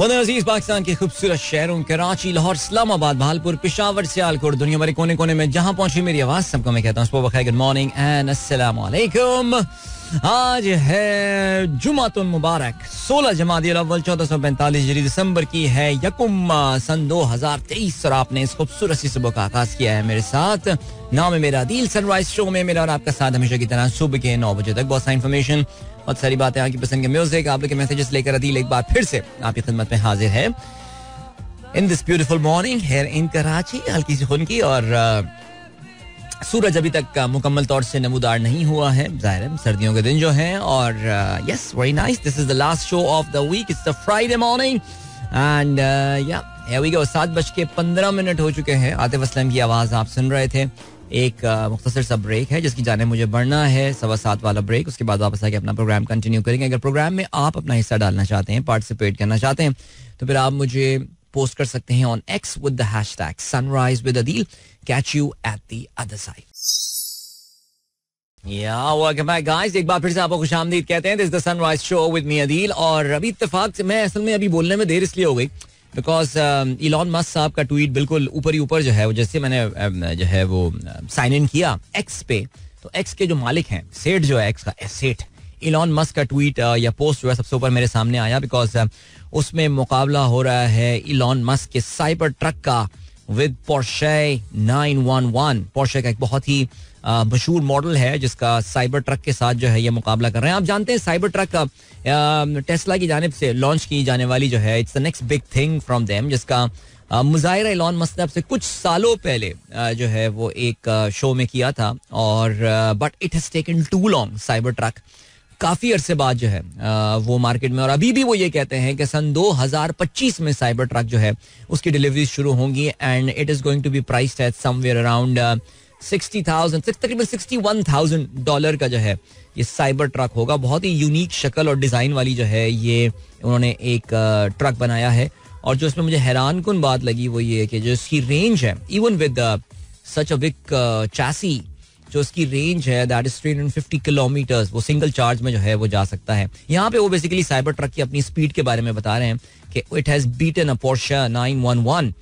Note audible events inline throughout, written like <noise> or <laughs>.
खुदा अजीज पाकिस्तान के खूबसूरत शहरों कराची लाहौर इस्लामाबाद भालपुर पिशावर सियालकोट दुनिया भर कोने कोने में जहां पहुंची मेरी आवाज सबको मैं कहता हूँ गुड मॉर्निंग एंड अस्सलाम आज है जुमातुल मुबारक सोलह जमाती अव्वल चौदह जरी दिसंबर की है यकुम सन दो हजार तेईस और आपने इस खूबसूरत सी सुबह का आगाज किया है मेरे साथ नाम है मेरा दिल सनराइज शो में मेरा और आपका साथ हमेशा की तरह सुबह के नौ बजे तक बहुत सारी इन्फॉर्मेशन बहुत सारी बातें आपकी पसंद के म्यूजिक आप लोग के मैसेजेस लेकर अदील एक बार फिर से आपकी खिदमत में हाजिर है in this beautiful morning here in Karachi हल्की सी खुन की और सूरज अभी तक मुकम्मल तौर से नमूदार नहीं हुआ है जाहिर है सर्दियों के दिन जो हैं और yes very nice this is the last show of the week it's the Friday morning and yeah we go सात बज के पंद्रह मिनट हो चुके हैं आतिफ असलम की आवाज़ आप सुन रहे थे एक मुख्तर सा ब्रेक है जिसकी जाने मुझे बढ़ना है सवा सात वाला ब्रेक उसके बाद वापस आके अपना प्रोग्राम कंटिन्यू करेंगे अगर प्रोग्राम में आप अपना हिस्सा डालना चाहते हैं पार्टिसिपेट करना चाहते हैं तो फिर आप मुझे पोस्ट कर सकते हैं on X with the hashtag sunrise with Adeel catch you at the other side guys एक बार फिर से आपको खुश आमदीद कहते हैं this the sunrise show with me Adeel और अभी इतफाक से मैं असल में अभी बोलने में देर इसलिए हो गई बिकॉज इलॉन मस्क साहब का ट्वीट बिल्कुल ऊपर ही ऊपर जो है वो जैसे मैंने um, जो है वो साइन um, इन किया एक्स पे तो एक्स के जो मालिक हैं सेठ जो है एक्स का सेठ इलॉन मस्क का ट्वीट uh, या पोस्ट जो है सबसे ऊपर मेरे सामने आया बिकॉज uh, उसमें मुकाबला हो रहा है इलॉन मस्क के साइबर ट्रक का with Porsche nine one one Porsche का एक बहुत ही uh, मशहूर मॉडल है जिसका साइबर ट्रक के साथ जो है ये मुकाबला कर रहे हैं आप जानते हैं साइबर ट्रक टेस्ला की जानब से लॉन्च की जाने वाली जो है it's the next big thing from them जिसका मुजाहरा एलॉन मस्क ने आपसे कुछ सालों पहले जो है वो एक शो में किया था और but it has taken too long Cybertruck काफ़ी अरसे बाद जो है वो मार्केट में और अभी भी वो ये कहते हैं कि सन 2025 में साइबर ट्रक जो है उसकी डिलीवरी शुरू होंगी and it is going to be priced at somewhere around sixty thousand तकरीबन सिक्सटी वन थाउजेंड डॉलर का जो है ये साइबर ट्रक होगा बहुत ही यूनिक शक्ल और डिज़ाइन वाली जो है ये उन्होंने एक ट्रक बनाया है और जो इसमें मुझे हैरान कन बात लगी वो ये कि जो इसकी रेंज है even with such a big chassis जो इसकी रेंज है that is three hundred fifty kilometres वो सिंगल चार्ज में जो है वो जा सकता है यहाँ पे वो बेसिकली साइबर ट्रक की अपनी स्पीड के बारे में बता रहे हैं कि it has beaten a Porsche nine one one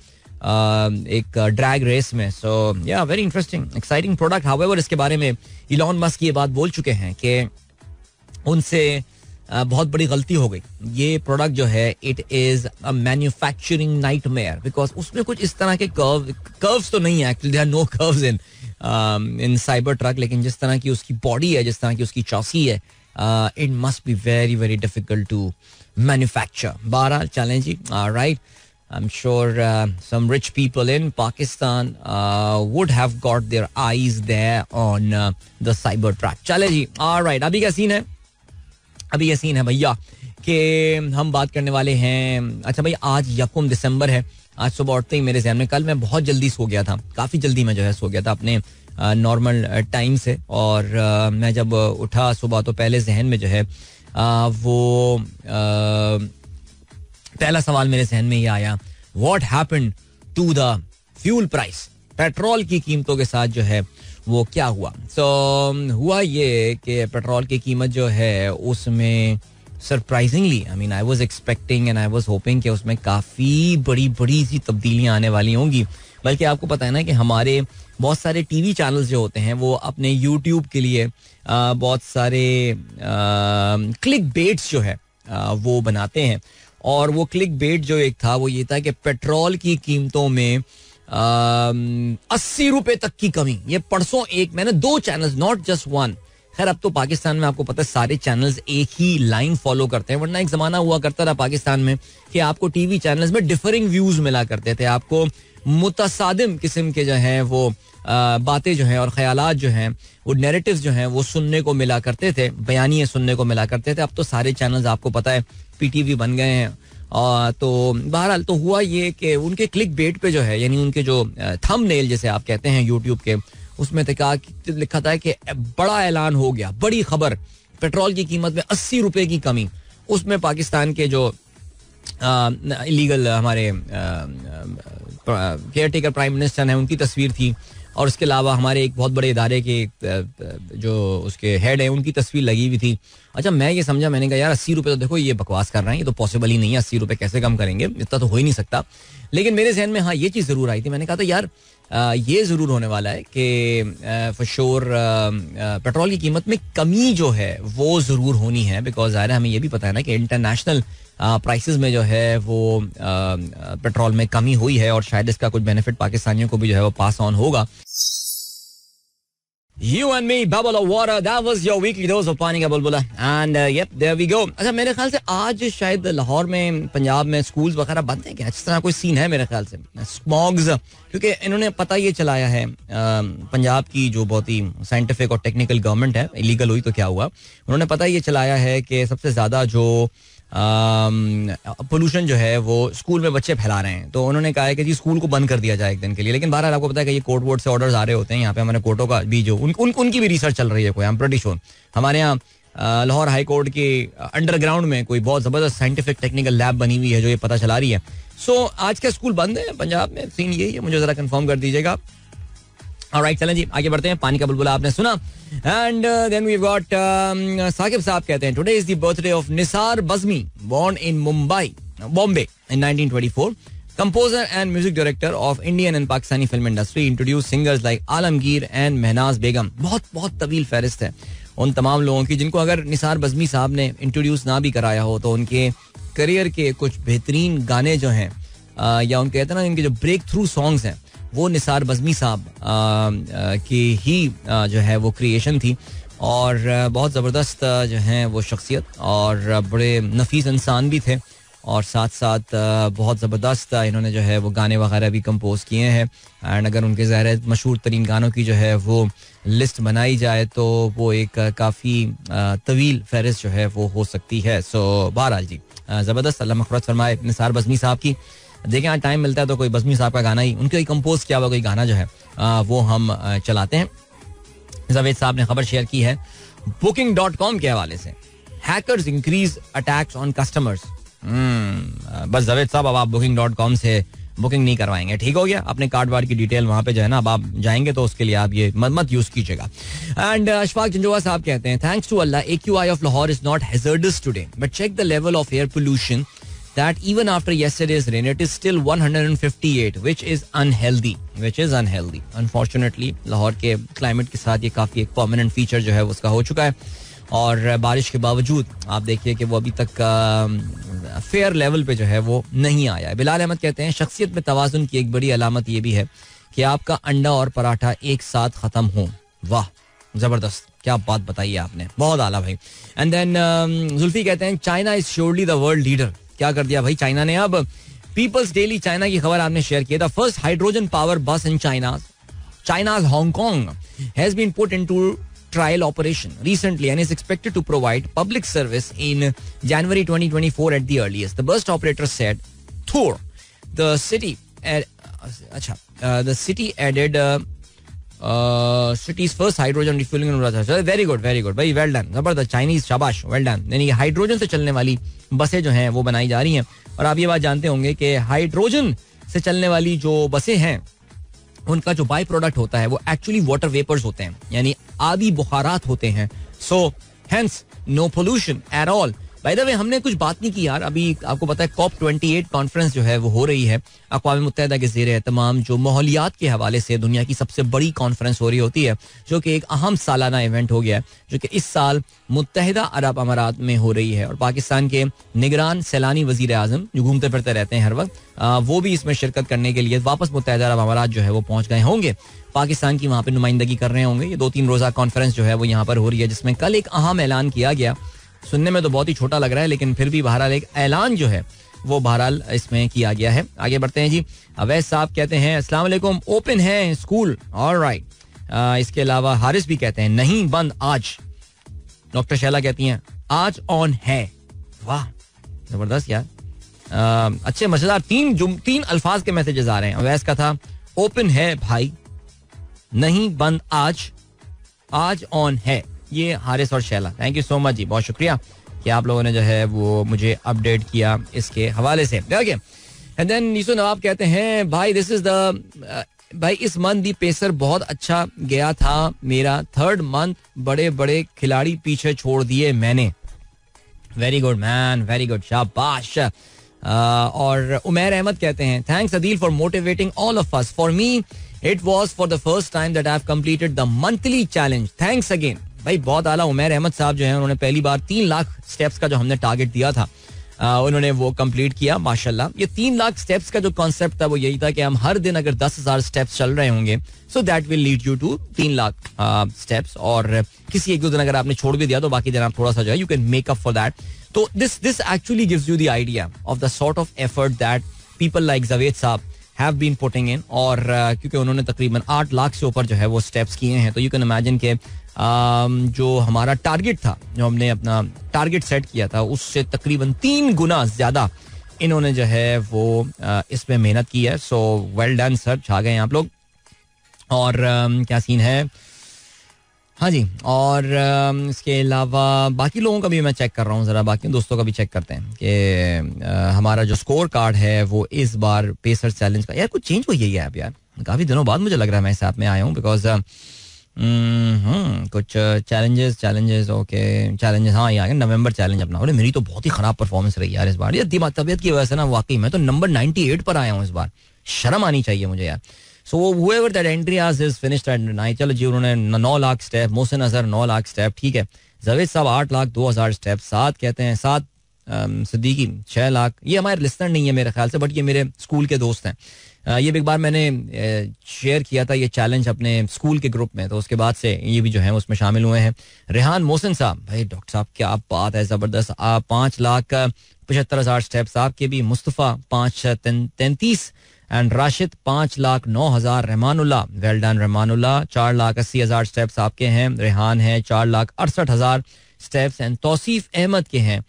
Um, एक ड्रैग uh, रेस में so yeah very interesting exciting product however इसके बारे में इलॉन मस्क ये बात बोल चुके हैं कि उनसे uh, बहुत बड़ी गलती हो गई ये प्रोडक्ट जो है it is a manufacturing nightmare because उसमें कुछ इस तरह के कर्व कर्व्स तो नहीं है actually no curves in in Cybertruck लेकिन जिस तरह की उसकी बॉडी है जिस तरह की उसकी चौसी है it must be very very difficult to manufacture बारह challenge right I'm sure uh, some rich people in Pakistan uh, would have got their eyes there on uh, the cyber track. चले जी all right अभी क्या scene है अभी ये scene है भैया कि हम बात करने वाले हैं अच्छा भाई आज यकुम दिसंबर है आज सुबह उठते ही मेरे जहन में कल मैं बहुत जल्दी सो गया था काफ़ी जल्दी मैं जो है सो गया था अपने नॉर्मल टाइम से और मैं जब उठा सुबह तो पहले जहन में जो है वो पहला सवाल मेरे सहन में ही आया what happen to the fuel price petrol की कीमतों के साथ जो है वो क्या हुआ सो so, हुआ ये कि पेट्रोल की कीमत जो है उसमें surprisingly I mean I was expecting and I was hoping कि उसमें काफ़ी बड़ी बड़ी सी तब्दीलियाँ आने वाली होंगी बल्कि आपको पता है ना कि हमारे बहुत सारे टीवी चैनल्स जो होते हैं वो अपने यूट्यूब के लिए बहुत सारे क्लिक बेट्स जो है वो बनाते हैं और वो क्लिक बेट जो एक था वो ये था कि पेट्रोल की कीमतों में अस्सी रुपए तक की कमी ये परसों एक मैंने दो चैनल नॉट जस्ट वन खैर अब तो पाकिस्तान में आपको पता है सारे चैनल्स एक ही लाइन फॉलो करते हैं वरना एक जमाना हुआ करता था पाकिस्तान में कि आपको टीवी चैनल्स में डिफरिंग व्यूज मिला करते थे आपको मुतसादिम किस्म के जो हैं वो बातें जो हैं और ख्याल जो हैं वो नेरेटिव जो हैं वो सुनने को मिला करते थे बयानिए सुनने को मिला करते थे अब तो सारे चैनल्स आपको पता है पीटीवी बन गए हैं आ, तो बहरहाल तो हुआ ये कि उनके क्लिक बेट पे जो है यानी उनके जो थम नेल जैसे आप कहते हैं यूट्यूब के उसमें कहा लिखा था कि बड़ा ऐलान हो गया बड़ी खबर पेट्रोल की कीमत में अस्सी रुपए की कमी उसमें पाकिस्तान के जो इलीगल हमारे केयर टेकर प्राइम मिनिस्टर हैं उनकी तस्वीर थी और इसके अलावा हमारे एक बहुत बड़े इदारे के जो उसके हेड हैं उनकी तस्वीर लगी हुई थी अच्छा मैं ये समझा मैंने कहा यार अस्सी रुपये तो देखो ये बकवास कर रहे हैं ये तो पॉसिबल ही नहीं है अस्सी रुपये कैसे कम करेंगे इतना तो हो ही नहीं सकता लेकिन मेरे जहन में हाँ ये चीज़ ज़रूर आई थी मैंने कहा था यार ये ज़रूर होने वाला है कि फशोर पेट्रोल की कीमत में कमी जो है वो ज़रूर होनी है बिकॉज ज़ाहिर हमें ये भी पता है ना कि इंटरनेशनल प्राइसेस में जो है वो पेट्रोल में कमी हुई है और शायद इसका कुछ बेनिफिट पाकिस्तानियों को भी जो है वो पास ऑन होगा You and me, bubble of water. That was your weekly dose of पानी का बुलबुला. And uh, yep, there we go. अच्छा मेरे ख्याल से आज शायद लाहौर में पंजाब में स्कूल्स वगैरह बंद हैं क्या इस तरह कोई सीन है मेरे ख्याल से स्मॉग्स क्योंकि इन्होंने पता ये चलाया है पंजाब की जो बहुत ही साइंटिफिक और टेक्निकल गवर्नमेंट है इलीगल हुई तो क्या हुआ उन्होंने पता ये चलाया है कि सबसे ज़्यादा जो पोल्यूशन um, जो है वो स्कूल में बच्चे फैला रहे हैं तो उन्होंने कहा है कि जी स्कूल को बंद कर दिया जाए एक दिन के लिए लेकिन बहरहाल आपको पता है कि ये कोर्ट वोट से ऑर्डर्स आ रहे होते हैं यहाँ पे हमारे कोर्टों का भी जो उन, उन, उनकी भी रिसर्च चल रही है कोई हम प्रटी शोर हमारे यहाँ uh, लाहौर हाई कोर्ट के अंडरग्राउंड में कोई बहुत ज़बरदस्त साइंटिफिक टेक्निकल लैब बनी हुई है जो ये पता चला रही है सो so, आज का स्कूल बंद है पंजाब में सीन यही है मुझे ज़रा कन्फर्म कर दीजिएगा आप right, चलें जी आगे बढ़ते हैं पानी का बुलबुला आपने सुना and then we got Saqib sahab कहते हैं today is the birthday of Nisar Bazmi born in Mumbai Bombay in 1924 composer and music director of Indian and Pakistani film industry introduce singers like Alamgir and Mehnaz Begum बहुत बहुत तवील फहरिस्त है उन तमाम लोगों की जिनको अगर निसार बजमी साहब ने इंट्रोड्यूस ना भी कराया हो तो उनके करियर के कुछ बेहतरीन गाने जो हैं uh, या उनके कहते हैं ना इनके जो ब्रेक थ्रू सॉन्ग्स हैं वो निसार बज़मी साहब की ही जो है वो क्रिएशन थी और बहुत ज़बरदस्त जो हैं वो शख्सियत और बड़े नफीस इंसान भी थे और साथ साथ बहुत ज़बरदस्त इन्होंने जो है वो गाने वगैरह भी कंपोज किए हैं एंड अगर उनके ज़ाहिर मशहूर तरीन गानों की जो है वो लिस्ट बनाई जाए तो वो एक काफ़ी तवील फहरिस्त जो है वो हो सकती है सो बहरहाल जी ज़बरदस्त अल्लाह मखरत फरमाए निसार बज़मी साहब की देखें आज टाइम मिलता है तो कोई बसमी साहब का गाना ही उनके कंपोज किया हुआ कोई गाना जो है आ, वो हम चलाते हैं जावेद साहब ने खबर शेयर की है बुकिंग डॉट कॉम के हवाले से hackers increase attacks on customers बस जावेद साहब अब आप बुकिंग डॉट कॉम से बुकिंग नहीं करवाएंगे ठीक हो गया अपने कार्ड वार्ड की डिटेल वहां पे जो है ना अब आप जाएंगे तो उसके लिए आप ये मत मत यूज कीजिएगा एंड uh, अशफाक झंझोवा साहब कहते हैं thanks to Allah A Q I of Lahore is not hazardous today but check the level of air pollution that even after yesterday's rain, it is still 158, which is unhealthy. Which is unhealthy. Unfortunately, Lahore के climate के साथ ये काफ़ी एक permanent feature जो है उसका हो चुका है और बारिश के बावजूद आप देखिए कि वो अभी तक फेयर लेवल पे जो है वो नहीं आया है बिलाल अहमद कहते हैं शख्सियत में तोज़ुन की एक बड़ी अलामत ये भी है कि आपका अंडा और पराठा एक साथ ख़त्म हो वाह जबरदस्त क्या बात बताई है आपने बहुत आला भाई एंड देन जुल्फी कहते हैं China is surely the world leader क्या कर दिया भाई चाइना ने अब पीपल्स डेली चाइना की खबर आपने शेयर किया था first hydrogen power bus in China China's Hong Kong has been put into trial operation recently and is expected to provide public service in January twenty twenty four at the earliest the bus operator set थोर दिटी city अच्छा the city added city's first hydrogen refuelling very good very good भाई well done जबरदस्त Chinese शाबाश well done यानी hydrogen से चलने वाली बसें जो हैं वो बनाई जा रही हैं और आप ये बात जानते होंगे कि हाइड्रोजन से चलने वाली जो बसें हैं उनका जो बाई प्रोडक्ट होता है वो एक्चुअली वाटर वेपर्स होते हैं यानी आदि बुखारात होते हैं so hence no pollution at all by the way हमने कुछ बात नहीं की यार अभी आपको पता है कॉप ट्वेंटी एट कॉन्फ्रेंस जो है वो हो रही है अकवा मुतहदा के जेर एहतमाम जो माहौलियात के हवाले से दुनिया की सबसे बड़ी कॉन्फ्रेंस हो रही होती है जो कि एक अहम सालाना इवेंट हो गया है जो कि इस साल मुतहदा अरब अमारात में हो रही है और पाकिस्तान के निगरान सैलानी वजीर अजम जो घूमते फिरते रहते हैं हर वक्त वो भी इसमें शिरकत करने के लिए वापस मुतहदा अरब अमारात जो है वो पहुंच गए होंगे पाकिस्तान की वहाँ पर नुमाइंदगी कर रहे होंगे ये दो तीन रोज़ा कॉन्फ्रेंस जो है वो यहाँ पर हो रही है जिसमें कल एक अहम ऐलान किया गया सुनने में तो बहुत ही छोटा लग रहा है लेकिन फिर भी बहरहाल एक ऐलान जो है वो बहरहाल इसमें किया गया है आगे बढ़ते हैं जी अवैध साहब कहते हैं अस्सलाम वालेकुम ओपन है स्कूल और राइट इसके अलावा हारिस भी कहते हैं नहीं बंद आज डॉक्टर शैला कहती हैं आज ऑन है वाह जबरदस्त यार अच्छे मजेदार तीन जुम तीन अल्फाज के मैसेजेस आ रहे हैं अवैस का था ओपन है भाई नहीं बंद आज आज ऑन है ये हारिस और Shaila thank you so much जी बहुत शुक्रिया कि आप लोगों ने जो है वो मुझे अपडेट किया इसके हवाले से ओके एंड देन नवाब कहते हैं भाई दिस इज द भाई इस मंथ दी पेसर बहुत अच्छा गया था मेरा थर्ड मंथ बड़े बड़े खिलाड़ी पीछे छोड़ दिए मैंने very good man very good शाबाश uh, और उमेर अहमद कहते हैं thanks Adeel for motivating all of us for me it was for the first time that I completed the monthly challenge thanks again भाई बहुत आला उमेर अहमद साहब जो है उन्होंने पहली बार तीन लाख स्टेप्स का जो हमने टारगेट दिया था उन्होंने वो कंप्लीट किया माशाल्लाह ये तीन लाख स्टेप्स का जो कॉन्सेप्ट था वो यही था कि हम हर दिन अगर दस हजार स्टेप्स चल रहे होंगे so that will lead you to तीन लाख स्टेप्स और किसी एक दो दिन अगर आपने छोड़ भी दिया तो बाकी दिन आप थोड़ा सा जो है you can make up for that तो this this actually gives you the idea of the sort of effort that people like Javed sahab have been putting in और क्योंकि उन्होंने तकरीबन आठ लाख से ऊपर जो है वो स्टेप्स किए हैं तो यू कैन इमेजिन के जो हमारा टारगेट था जो हमने अपना टारगेट सेट किया था उससे तकरीबन तीन गुना ज़्यादा इन्होंने जो है वो इसमें मेहनत की है सो वेल डन सर छा गए आप लोग और क्या सीन है हाँ जी और इसके अलावा बाकी लोगों का भी मैं चेक कर रहा हूँ ज़रा बाकी दोस्तों का भी चेक करते हैं कि हमारा जो स्कोर कार्ड है वो इस बार पेसर चैलेंज का यार कुछ चेंज हो गया है अब यार काफ़ी दिनों बाद मुझे लग रहा है मैं इस ऐप में आया हूँ बिकॉज Mm-hmm. कुछ चैलेंजेस चैलेंजेस ओके चैलेंजेस हाँ यार नवंबर चैलेंज अपना बोले मेरी तो बहुत ही खराब परफॉर्मेंस रही यार इस बार यार दिमाग तबियत की वजह से ना वाकई मैं तो नंबर एट पर आया हूँ इस बार शर्म आनी चाहिए मुझे यार सो हुएवर दैट एंट्री आज इज फिनिश्ड नाइन चलो जी उन्होंने नौ लाख स्टेप मोहसिन अजहर नौ लाख स्टेप ठीक है जवेद साहब आठ लाख दो हज़ार स्टेप सात कहते हैं सात um, सदीकी छः लाख ये हमारे लिस्टर नहीं है मेरे ख्याल से बट ये मेरे स्कूल के दोस्त हैं ये भी एक बार मैंने शेयर किया था ये चैलेंज अपने स्कूल के ग्रुप में तो उसके बाद से ये भी जो है उसमें शामिल हुए हैं रेहान मोहसिन साहब भाई डॉक्टर साहब क्या बात है ज़बरदस्त पांच लाख पचहत्तर हज़ार स्टेप्स आपके भी मुस्तफ़ा पाँच तैंतीस एंड राशिद पाँच लाख नौ हज़ार रहमानुल्ला वेल डन रहमानुल्ला चार लाख अस्सी हज़ार स्टेप्स आपके हैं रेहान हैं चार लाख अड़सठ हज़ार स्टेप्स एंड तोसीफ़ अहमद के हैं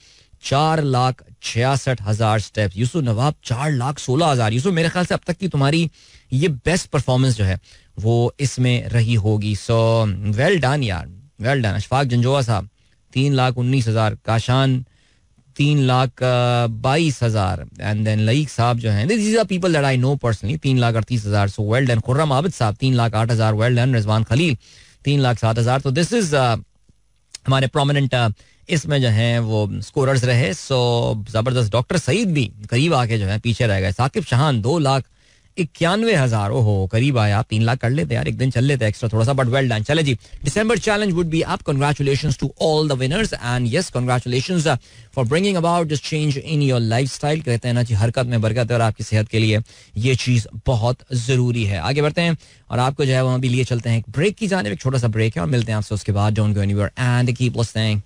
चार लाख छियासठ हजार स्टेप यूसु नवाब चार लाख सोलह हजार यूसु मेरे ख्याल से अब तक की तुम्हारी ये बेस्ट परफॉर्मेंस जो है वो इसमें रही होगी सो वेल डन यार वेल डन अशफाक जंजोआ साहब तीन लाख उन्नीस हजार काशान तीन लाख बाईस हजार एंड देन लईक साहब जो हैं this is a people that I know personally तीन लाख अड़तीस हजार so well done Khurram Abid sahab तीन लाख आठ हजार वेल डन रिजवान खलील तीन लाख सात हजार तो दिस इज हमारे प्रोमिनेंट इसमें जो है वो स्कोरर्स रहे सो ज़बरदस्त डॉक्टर सईद भी करीब आके जो है पीछे रह गए साकिब शाहान दो लाख इक्यानवे हजार ओहो करीब आया तीन लाख कर लेते यार एक दिन चल लेते एक्स्ट्रा थोड़ा सा बट वेल डन चले जी December challenge would be up congratulation to all the winners and yes congratulation for bringing about this change in your lifestyle कहते हैं ना जी हरकत में बरकत है और आपकी सेहत के लिए ये चीज़ बहुत ज़रूरी है आगे बढ़ते हैं और आपको जो है वहां भी लिए चलते हैं एक ब्रेक की जाने एक छोटा सा ब्रेक है और मिलते हैं आपसे उसके बाद don't go anywhere and keep listening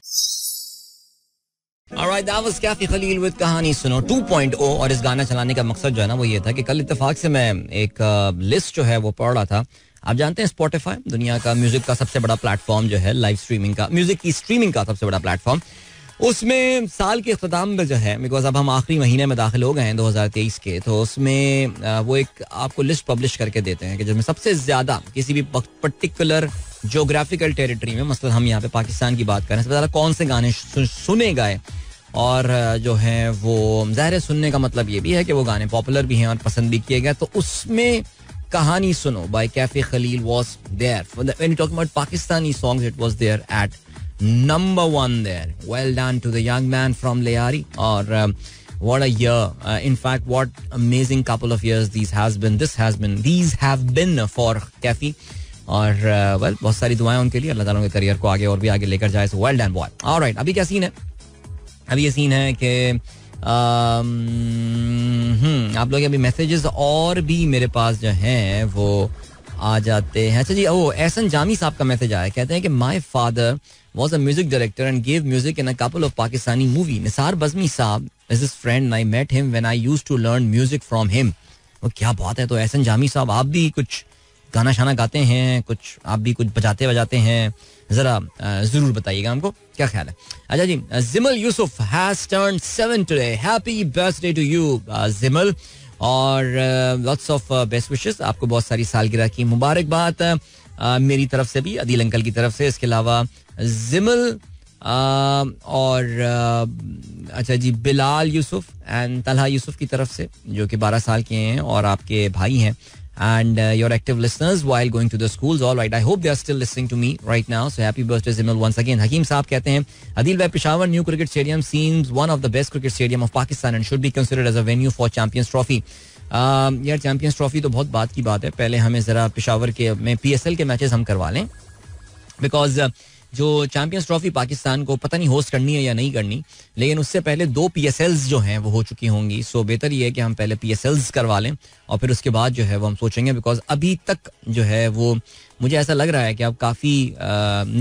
Alright, that was Kafi Khalil with कहानी सुनो 2.0 और इस गाना चलाने का मकसद जो है ना वो ये था कि कल इतफाक से मैं एक लिस्ट जो है वो पढ़ रहा था आप जानते हैं स्पॉटिफाई दुनिया का म्यूजिक का सबसे बड़ा प्लेटफॉर्म जो है लाइव स्ट्रीमिंग का म्यूजिक की स्ट्रीमिंग का सबसे बड़ा प्लेटफॉर्म उसमें साल के अख्ताम में जो है बिकॉज अब हम आखिरी महीने में दाखिल हो गए हैं 2023 के तो उसमें वो एक आपको लिस्ट पब्लिश करके देते हैं कि जिसमें सबसे ज़्यादा किसी भी पर्टिकुलर जोग्राफिकल टेरिटरी में मसलन हम यहाँ पे पाकिस्तान की बात करें सबसे ज़्यादा कौन से गाने सुने गए और जो है वो ज़ाहिर सुनने का मतलब ये भी है कि वो गाने पॉपुलर भी हैं और पसंद भी किए गए तो उसमें कहानी सुनो by Kaifi Khalil was there when you talk about Pakistani song it was there at number one there well done to the young man from Lyari और what a year uh, in fact what amazing couple of years these has been this has been these have been for और well uh, well, बहुत सारी दुआएं उनके लिए अल्लाह ताला उनके career को आगे और भी आगे लेकर जाए सो वेल डन बॉय और राइट अभी क्या सीन है अब ये सीन है कि um, हम्म, आप लोग अभी मैसेजेस और भी मेरे पास जो हैं वो आ जाते हैं अच्छा जी ओ एहसन जामी साहब का मैसेज आया कहते हैं कि my father was a music director and gave music in a couple of Pakistani movie Nisar Bazmi sahab is is friend I met him when I used to learn music from him वो क्या बात है तो एहसन जामी साहब आप भी कुछ गाना शाना गाते हैं कुछ आप भी कुछ बजाते बजाते हैं ज़रा ज़रूर बताइएगा हमको क्या ख्याल है अच्छा जी Jamal Yusuf has turn seven today happy birthday to you Jamal और लॉट्स ऑफ बेस्ट विशेष आपको बहुत सारी सालगिरह की मुबारकबाद मेरी तरफ से भी अदील अंकल की तरफ से इसके अलावा जिमल और अच्छा जी बिलाल यूसुफ एंड तलहा यूसुफ की तरफ से जो कि बारह साल के हैं और आपके भाई हैं and uh, your active listeners while going to the schools. All right, I hope they are still listening to me right now. So happy birthday, Zimil, once again. Hakim Saab kehte hain, Adil Bhai Peshawar, new cricket stadium seems one of the best cricket stadium of Pakistan and should be considered as a venue for Champions Trophy. Uh, Champions Trophy trophy तो बहुत बात की बात है पहले हमें जरा पिशावर के में पीएसएल के मैचेस हम जो चैंपियंस ट्रॉफी पाकिस्तान को पता नहीं होस्ट करनी है या नहीं करनी लेकिन उससे पहले दो पी जो हैं वो हो चुकी होंगी सो बेहतर ये है कि हम पहले पी करवा लें और फिर उसके बाद जो है वो हम सोचेंगे बिकॉज अभी तक जो है वो मुझे ऐसा लग रहा है कि आप काफ़ी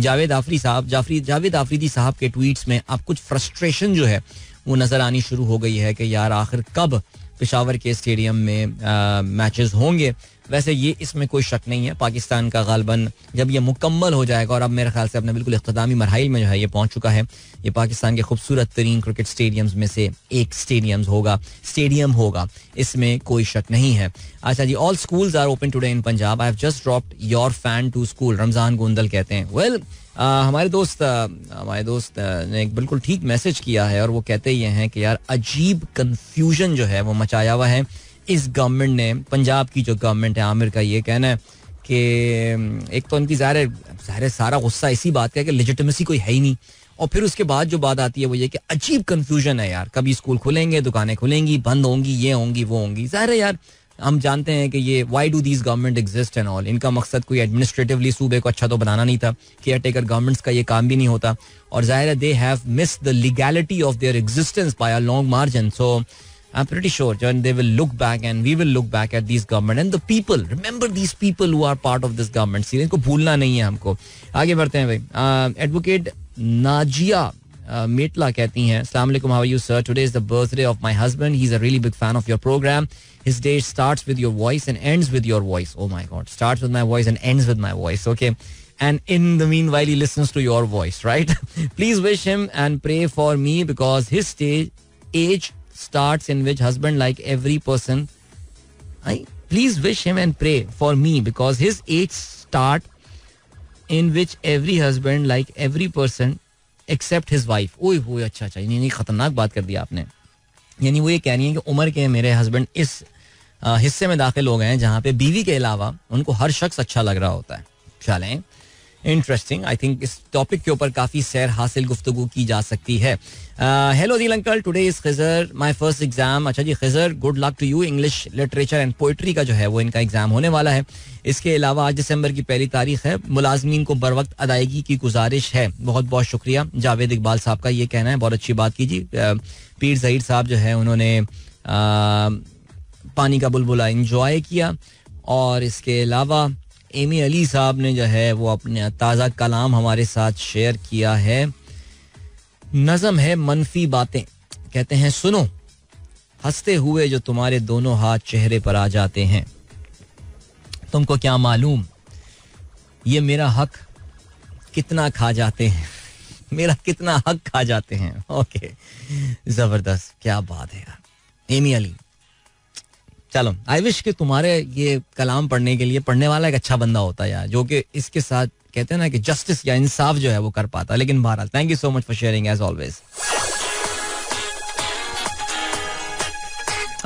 जावेद आफरी साहब जाफरी जावेद आफरीदी साहब के ट्वीट्स में आप कुछ फ्रस्ट्रेशन जो है वो नज़र आनी शुरू हो गई है कि यार आखिर कब पिशावर के स्टेडियम में मैचेस होंगे वैसे ये इसमें कोई शक नहीं है पाकिस्तान का गालबन जब ये मुकम्मल हो जाएगा और अब मेरे ख्याल से अपने बिल्कुल अख्तामी मरहल में जो है ये पहुंच चुका है ये पाकिस्तान के खूबसूरत तरीन क्रिकेट स्टेडियम्स में से एक स्टेडियम होगा स्टेडियम होगा इसमें कोई शक नहीं है अच्छा जी all schools are open today in Punjab I have just dropped your fan to school Ramzan Gondal कहते हैं वेल आ, हमारे दोस्त आ, हमारे दोस्त आ, ने एक बिल्कुल ठीक मैसेज किया है और वो कहते ये हैं कि यार अजीब कन्फ्यूजन जो है वो मचाया हुआ है इस गवर्नमेंट ने पंजाब की जो गवर्नमेंट है आमिर का ये कहना है कि एक तो उनकी ज़ाहिर ज़ाहिर सारा गुस्सा इसी बात का है कि लेजिटमेसी कोई है ही नहीं और फिर उसके बाद जो बात आती है वो ये कि अजीब कन्फ्यूजन है यार कभी स्कूल खुलेंगे दुकानें खुलेंगी बंद होंगी ये होंगी वो होंगी ज़ाहिर है यार हम जानते हैं कि ये why do these government exist and all इनका मकसद कोई एडमिनिस्ट्रेटिवली सूबे को अच्छा तो बनाना नहीं था केयर टेकर गवर्नमेंट्स का ये काम भी नहीं होता और ज़ाहिर है they have miss the legality of their existence by a long margin so I'm pretty sure and they will look back and we will look back at these government and the people. Remember these people who are part of this government. See, इनको भूलना नहीं है हमको. आगे बढ़ते हैं भाई. Advocate Najia Mitla कहती हैं. Assalamualaikum. How are you, sir? Today is the birthday of my husband. He's a really big fan of your program. His day starts with your voice and ends with your voice. Oh my God. Starts with my voice and ends with my voice. Okay. And in the meanwhile, he listens to your voice, right? <laughs> Please wish him and pray for me because his stage age starts in which husband like every person I please wish him and pray for me because his age start in which every husband like every person except his wife ओए हो अच्छा अच्छा यानी खतरनाक बात कर दी आपने यानी वो ये कह रही है कि उम्र के मेरे हस्बैंड इस हिस्से में दाखिल हो गए हैं जहाँ पे बीवी के अलावा उनको हर शख्स अच्छा लग रहा होता है चलें इंटरेस्टिंग आई थिंक इस टॉपिक के ऊपर काफ़ी सैर हासिल गुफ्तु की जा सकती है hello dear uncle today is Khizar my first exam अच्छा जी Khizar good luck to you English literature and poetry का जो है वो इनका एग्जाम होने वाला है इसके अलावा आज दिसंबर की पहली तारीख है मुलाजमीन को बर वक्त अदायगी की गुजारिश है बहुत बहुत शुक्रिया जावेद इकबाल साहब का ये कहना है बहुत अच्छी बात कीजिए uh, पीर जहीर साहब जो है उन्होंने uh, पानी का बुलबुला इंजॉय किया और इसके अलावा एमी अली साहब ने जो है वो अपने ताज़ा कलाम हमारे साथ शेयर किया है नज़म है मनफी बातें कहते हैं सुनो हंसते हुए जो तुम्हारे दोनों हाथ चेहरे पर आ जाते हैं तुमको क्या मालूम ये मेरा हक कितना खा जाते हैं <laughs> मेरा कितना हक खा जाते हैं ओके जबरदस्त क्या बात है यार एमी अली चलो आई विश कि तुम्हारे ये कलाम पढ़ने के लिए पढ़ने वाला एक अच्छा बंदा होता यार जो कि इसके साथ कहते हैं ना कि जस्टिस या इंसाफ जो है वो कर पाता लेकिन बहर thank you so much for sharing as always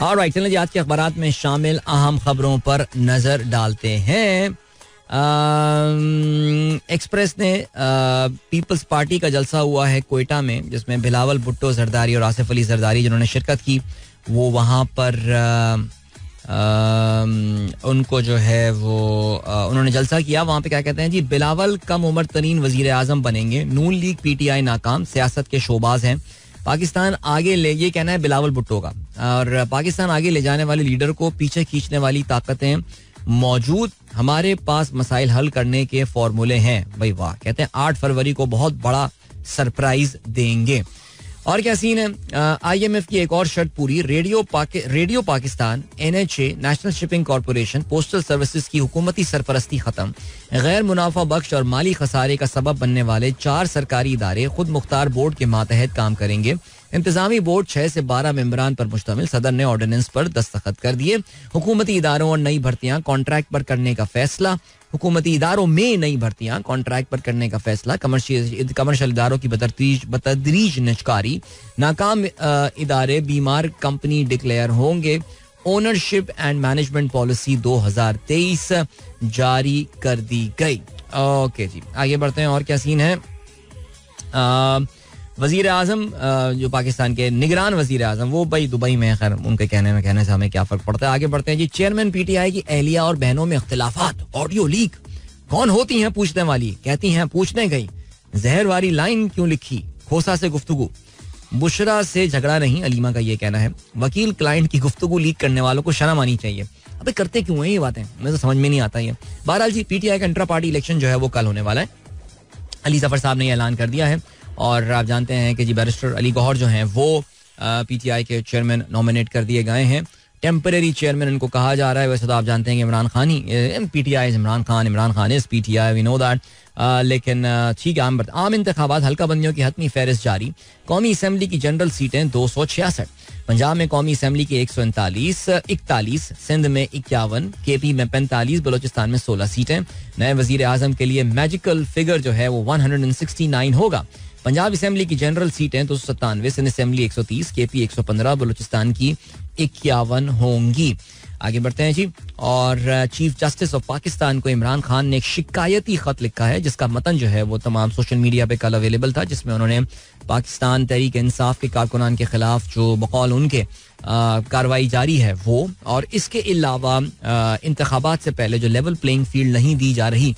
और राइट चलें जी आज के अखबार में शामिल अहम खबरों पर नज़र डालते हैं एक्सप्रेस ने पीपल्स पार्टी का जलसा हुआ है कोयटा में जिसमें बिलावल भुट्टो जरदारी और आसिफ अली जरदारी जिन्होंने शिरकत की वो वहाँ पर उनको जो है वो उन्होंने जलसा किया वहाँ पे क्या कहते हैं जी बिलावल कम उम्र तरीन वजीर अजम बनेंगे नून लीग पीटीआई नाकाम सियासत के शोबाज हैं पाकिस्तान आगे ले ये कहना है बिलावल भुट्टो का और पाकिस्तान आगे ले जाने वाले लीडर को पीछे खींचने वाली ताकतें मौजूद हमारे पास मसाइल हल करने के फॉर्मूले हैं भाई वाह कहते हैं आठ फरवरी को बहुत बड़ा सरप्राइज देंगे और क्या सीन है आईएमएफ की एक और शर्त पूरी radio Pak, radio Pakistan NHA national shipping corporation postal services की हुकूमती सरपरस्ती खत्म गैर मुनाफा बख्श और माली खसारे का सबब बनने वाले चार सरकारी इदारे खुद मुख्तार बोर्ड के मातहत काम करेंगे इंतजामी बोर्ड छह से बारह मेम्बरान पर मुश्तमिल सदर ने ऑर्डिनेंस पर दस्तखत कर दिए हुकूमती इदारों और नई भर्तियां कॉन्ट्रैक्ट पर करने का फैसला हुकूमती इदारों में नई भर्तियां कॉन्ट्रैक्ट पर करने का फैसला कमर्शियल इदारों की बतदरीज बतदरीज नाकाम इदारे बीमार कंपनी डिक्लेयर होंगे ओनरशिप एंड मैनेजमेंट पॉलिसी 2023 जारी कर दी गई ओके जी आगे बढ़ते हैं और क्या सीन है आ, वजीर अजम जो पाकिस्तान के निगरान वजीर अजम वो भाई दुबई में खैर उनके कहने में कहने से हमें क्या फ़र्क पड़ता है आगे बढ़ते हैं जी चेयरमैन पी टी आई की एहलिया और बहनों में अख्तिलाफात ऑडियो लीक कौन होती हैं पूछने वाली कहती हैं पूछने गई जहर वाली लाइन क्यों लिखी खोसा से गुफ्तु बुशरा से झगड़ा नहीं अलीमा का ये कहना है वकील क्लाइंट की गुफ्तु लीक करने वालों को शर्म आनी चाहिए अबे करते क्यों है ये बातें मुझे तो समझ में नहीं आता ये बहरहाल जी पीटीआई का इंट्रा पार्टी इलेक्शन जो है वो कल होने वाला है अली जफर साहब ने ऐलान कर दिया है और आप जानते हैं कि जी बैरिस्टर अली गौहर जो हैं वो पीटीआई के चेयरमैन नॉमिनेट कर दिए गए हैं टेम्परेरी चेयरमैन इनको कहा जा रहा है वैसे तो आप जानते हैं कि इमरान खान ही P T I Imran Khan Imran Khan is P T I we know that लेकिन ठीक है आम इंतबात हल्का बंदियों की हतमी फहरिस्त जारी कौमी असम्बली की जनरल सीटें दो सौ छियासठ पंजाब में कौमी असम्बली की एक सौ उनतालीस इकतालीस सिंध में इक्यावन के पी में पैंतालीस बलोचिस्तान में सोलह सीटें नए वजीर अजम के लिए मैजिकल फिगर जो है वो one hundred and sixty nine होगा पंजाब असेंबली की जनरल सीटें दो सौ सत्तानवे सिंध असेंबली एक सौ तीस के पी एक सौ पंद्रह बलूचिस्तान की इक्यावन होंगी आगे बढ़ते हैं जी और चीफ जस्टिस ऑफ पाकिस्तान को इमरान खान ने एक शिकायती खत लिखा है जिसका मतन जो है वो तमाम सोशल मीडिया पे कल अवेलेबल था जिसमें उन्होंने पाकिस्तान तहरीक इंसाफ के कारकुनान के खिलाफ जो बकौल उनके कार्रवाई जारी है वो और इसके अलावा इंतबात से पहले जो लेवल प्लेइंग फील्ड नहीं दी जा रही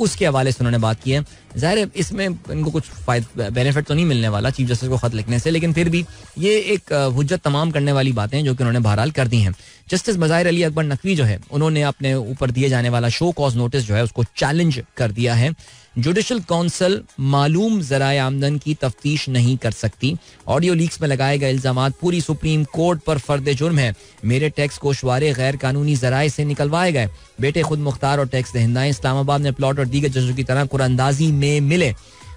उसके हवाले से उन्होंने बात की है ज़ाहिर इसमें इनको कुछ बेनिफिट तो नहीं मिलने वाला चीफ जस्टिस को खत लिखने से लेकिन फिर भी ये एक हजत तमाम करने वाली बातें जो कि उन्होंने बहरहाल कर दी हैं जस्टिस मज़ाहिर अली अकबर नकवी जो है उन्होंने अपने ऊपर दिए जाने वाला शो कॉज नोटिस जो है उसको चैलेंज कर दिया है जुडिशल काउंसिल मालूम जराए आमदन की तफ्तीश नहीं कर सकती ऑडियो लीक्स में लगाए गए इल्जाम पूरी सुप्रीम कोर्ट पर फर्द जुर्म है मेरे टैक्स कोशवारे गैर कानूनी जराए से निकलवाए गए बेटे खुद मुख्तार और टैक्स दहिंदाएं इस्लामाबाद में प्लॉट और दीगर जजों की तरह कुरानंदाजी में मिले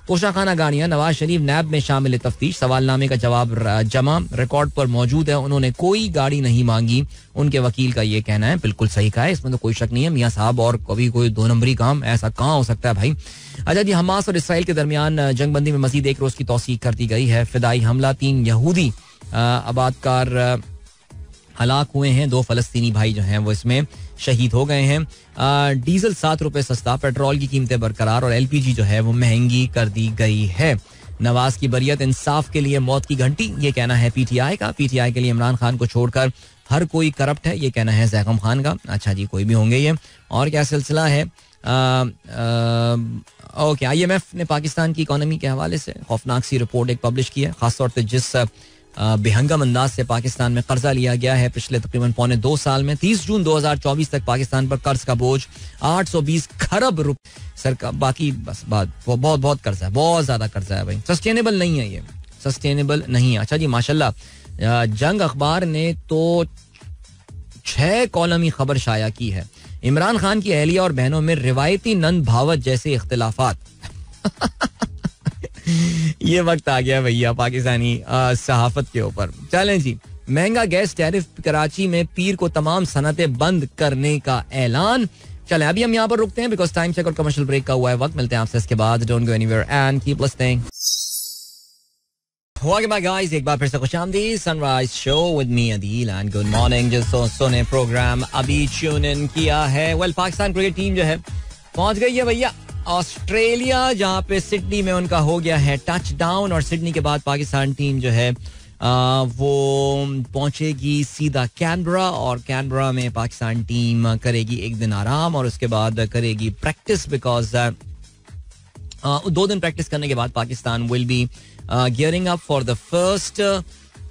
कोशा गाड़ियां नवाज शरीफ नैब में शामिल तफ्तीश सवालनामे का जवाब जमा रिकॉर्ड पर मौजूद है उन्होंने कोई गाड़ी नहीं मांगी उनके वकील का ये कहना है बिल्कुल सही कहा है इसमें तो कोई शक नहीं है मियाँ साहब और कभी कोई दो नंबरी काम ऐसा कहाँ हो सकता है भाई अच्छा जी हमास और इसराइल के दरमियान जंगबंदी में मजीद एक रोज की तोसीक कर दी गई है फिदाई हमला तीन यहूदी आबादकार हलाक हुए हैं दो फलस्तीनी भाई जो हैं वो इसमें शहीद हो गए हैं डीजल सात रुपये सस्ता पेट्रोल की कीमतें बरकरार और एलपीजी जो है वो महंगी कर दी गई है नवाज की बरियत इंसाफ के लिए मौत की घंटी ये कहना है पीटीआई का पीटीआई के लिए इमरान खान को छोड़कर हर कोई करप्ट है ये कहना है जैगम खान का अच्छा जी कोई भी होंगे ये और क्या सिलसिला है ओके आई एम एफ ने पाकिस्तान की इकोनॉमी के हवाले से खौफनाक सी रिपोर्ट एक पब्लिश की है खासतौर पर जिस बेहंगम अंदाज से पाकिस्तान में कर्जा लिया गया है पिछले तकरीबन पौने दो साल में तीस जून 2024 तक पाकिस्तान पर कर्ज का बोझ 820 खरब सर का बाकी बस बात बहुत बहुत कर्जा है बहुत ज्यादा कर्जा है भाई सस्टेनेबल नहीं है ये सस्टेनेबल नहीं है अच्छा जी माशाल्लाह जंग अखबार ने तो छह कॉलमी खबर शाया की है इमरान खान की अहलिया और बहनों में रिवायती नंद भावत जैसे इख्तलाफात <laughs> ये वक्त आ गया भैया पाकिस्तानी सहाफत के ऊपर चलें जी महंगा गैस टैरिफ कराची में पीर को तमाम सनतें बंद करने का ऐलान चले अभी हम यहाँ पर रुकते हैं बिकॉज टाइम चेक और कमर्शियल ब्रेक का हुआ है वक्त मिलते हैं आपसे इसके बाद don't go anywhere and keep listening हुआ बाय गाइस एक बार फिर से खुश आमदी sunrise show with me Adeel and good morning जिस दोस्तों ने प्रोग्राम अभी ट्यून इन किया है वेल पाकिस्तान क्रिकेट टीम जो है पहुंच गई है भैया ऑस्ट्रेलिया जहाँ पे सिडनी में उनका हो गया है टच डाउन और सिडनी के बाद पाकिस्तान टीम जो है आ, वो पहुंचेगी सीधा कैनबरा और कैनबरा में पाकिस्तान टीम करेगी एक दिन आराम और उसके बाद करेगी प्रैक्टिस बिकॉज दो दिन प्रैक्टिस करने के बाद Pakistan will be gearing up for the first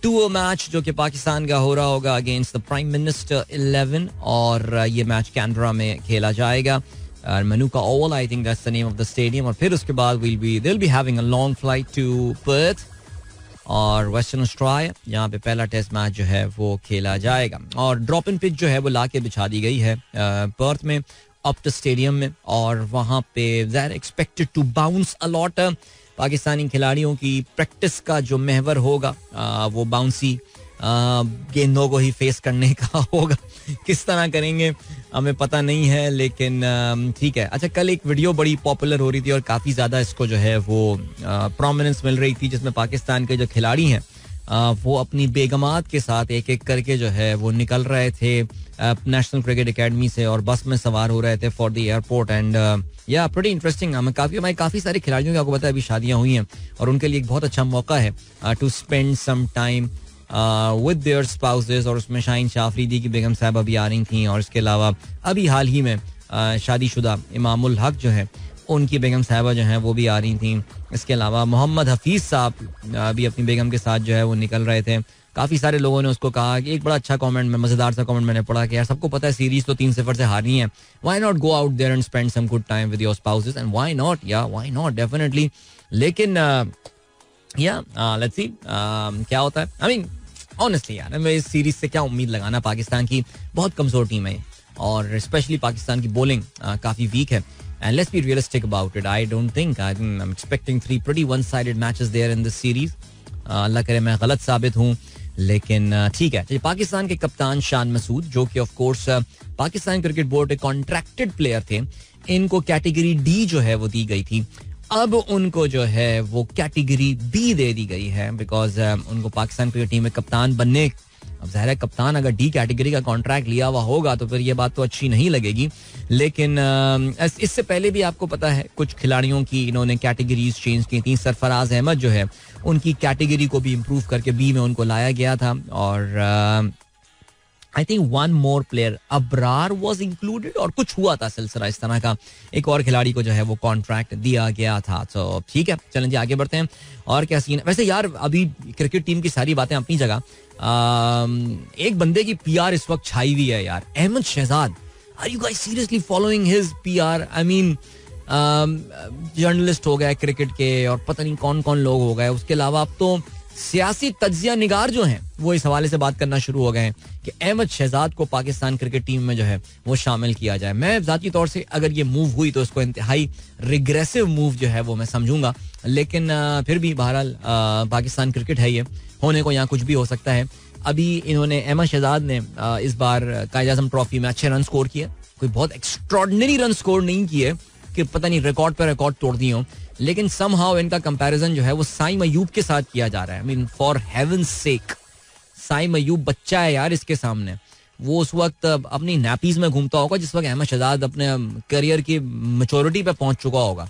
two match जो कि पाकिस्तान का हो रहा होगा against the prime minister eleven और ये मैच कैनबरा में खेला जाएगा Manuka Oval I think that's the name of the stadium और फिर उसके बाद will be they be having a long flight to Perth और वेस्टर्न ऑस्ट्राय यहाँ पे पहला टेस्ट मैच जो है वो खेला जाएगा और ड्रॉप इन पिच जो है वो ला के बिछा दी गई है पर्थ में अप स्टेडियम में और वहाँ पे जहर expected to bounce a lot Pakistani खिलाड़ियों की प्रैक्टिस का जो महवर होगा वो बाउंसी गेंदों को ही फेस करने का <laughs> होगा किस तरह करेंगे हमें पता नहीं है लेकिन ठीक है अच्छा कल एक वीडियो बड़ी पॉपुलर हो रही थी और काफ़ी ज़्यादा इसको जो है वो प्रोमिनेंस मिल रही थी जिसमें पाकिस्तान के जो खिलाड़ी हैं वो अपनी बेगमात के साथ एक एक करके जो है वो निकल रहे थे नेशनल क्रिकेट एकेडमी से और बस में सवार हो रहे थे फॉर द एयरपोर्ट एंड या बड़ी इंटरेस्टिंग हमें काफ़ी हमारे काफ़ी सारे खिलाड़ियों की आपको पता है अभी शादियाँ हुई हैं और उनके लिए एक बहुत अच्छा मौका है to spend some time with their spouses और उसमें शाहीन शाफरीदी की बेगम साहब अभी आ रही थी और इसके अलावा अभी हाल ही में शादीशुदा इमामुल हक जो है उनकी बेगम साहबा जो हैं वो भी आ रही थी इसके अलावा मोहम्मद हफीज़ साहब भी अपनी बेगम के साथ जो है वो निकल रहे थे काफ़ी सारे लोगों ने उसको कहा कि एक बड़ा अच्छा कमेंट में मज़ेदार सा कमेंट मैंने पढ़ा कि यार सबको पता है सीरीज तो तीन सिफर से हारनी है why not go out there and spend some good time with your spouses and why not या वाई नॉट डेफिनेटली लेकिन या लेट्स सी क्या होता है आई मीन ऑनेस्टली यार मैं इस सीरीज से क्या उम्मीद लगाना पाकिस्तान की बहुत कमजोर टीम है और स्पेशली पाकिस्तान की बोलिंग काफी वीक है and let's be realistic about it I don't think I am expecting three pretty one sided matches there in this series अल्लाह करे मैं गलत साबित हूँ लेकिन ठीक है पाकिस्तान के कप्तान शान मसूद जो कि of course Pakistan cricket board के कॉन्ट्रैक्टेड प्लेयर थे इनको कैटेगरी डी जो है वो दी गई थी अब उनको जो है वो कैटेगरी बी दे दी गई है बिकॉज um, उनको पाकिस्तान क्रिकेट टीम में कप्तान बनने अब ज़ाहिर कप्तान अगर डी कैटेगरी का कॉन्ट्रैक्ट लिया हुआ होगा तो फिर ये बात तो अच्छी नहीं लगेगी लेकिन um, इससे पहले भी आपको पता है कुछ खिलाड़ियों की इन्होंने कैटेगरीज चेंज की थी सरफराज अहमद जो है उनकी कैटेगरी को भी इम्प्रूव करके बी में उनको लाया गया था और um, I think one more player Abrar was included और कुछ हुआ था सिलसिला इस तरह का एक और खिलाड़ी को जो है वो कॉन्ट्रैक्ट दिया गया था तो ठीक है चलें जी आगे बढ़ते हैं और क्या सीन वैसे यार अभी क्रिकेट टीम की सारी बातें अपनी जगह एक बंदे की आर इस वक्त छाई हुई है यार Ahmed Shehzad are you guys seriously following his are I mean journalist हो गए क्रिकेट के और पता नहीं कौन कौन लोग हो गए उसके अलावा अब तो सियासी तजिया निगार जो हैं वो इस हवाले से बात करना शुरू हो गए हैं कि अहमद शहजाद को पाकिस्तान क्रिकेट टीम में जो है वो शामिल किया जाए मैं ज़ाती तौर से अगर ये मूव हुई तो इसको इंतहाई रिग्रेसिव मूव जो है वो मैं समझूंगा लेकिन फिर भी बहरहाल पाकिस्तान क्रिकेट है ये होने को यहाँ कुछ भी हो सकता है अभी इन्होंने अहमद शहजाद ने इस बार कायद अजम ट्रॉफी में अच्छे रन स्कोर किए कोई बहुत एक्स्ट्रॉडनरी रन स्कोर नहीं किए कि पता नहीं रिकॉर्ड पर रिकॉर्ड तोड़ दिए हों लेकिन सम हाउ इनका कंपेरिजन जो है वो साई मयूब के साथ किया जा रहा है I mean for heaven sake Saim Ayub बच्चा है यार इसके सामने वो उस वक्त अपनी नैपीज में घूमता होगा जिस वक्त अहमद शहजाद अपने करियर की मेचोरिटी पे पहुंच चुका होगा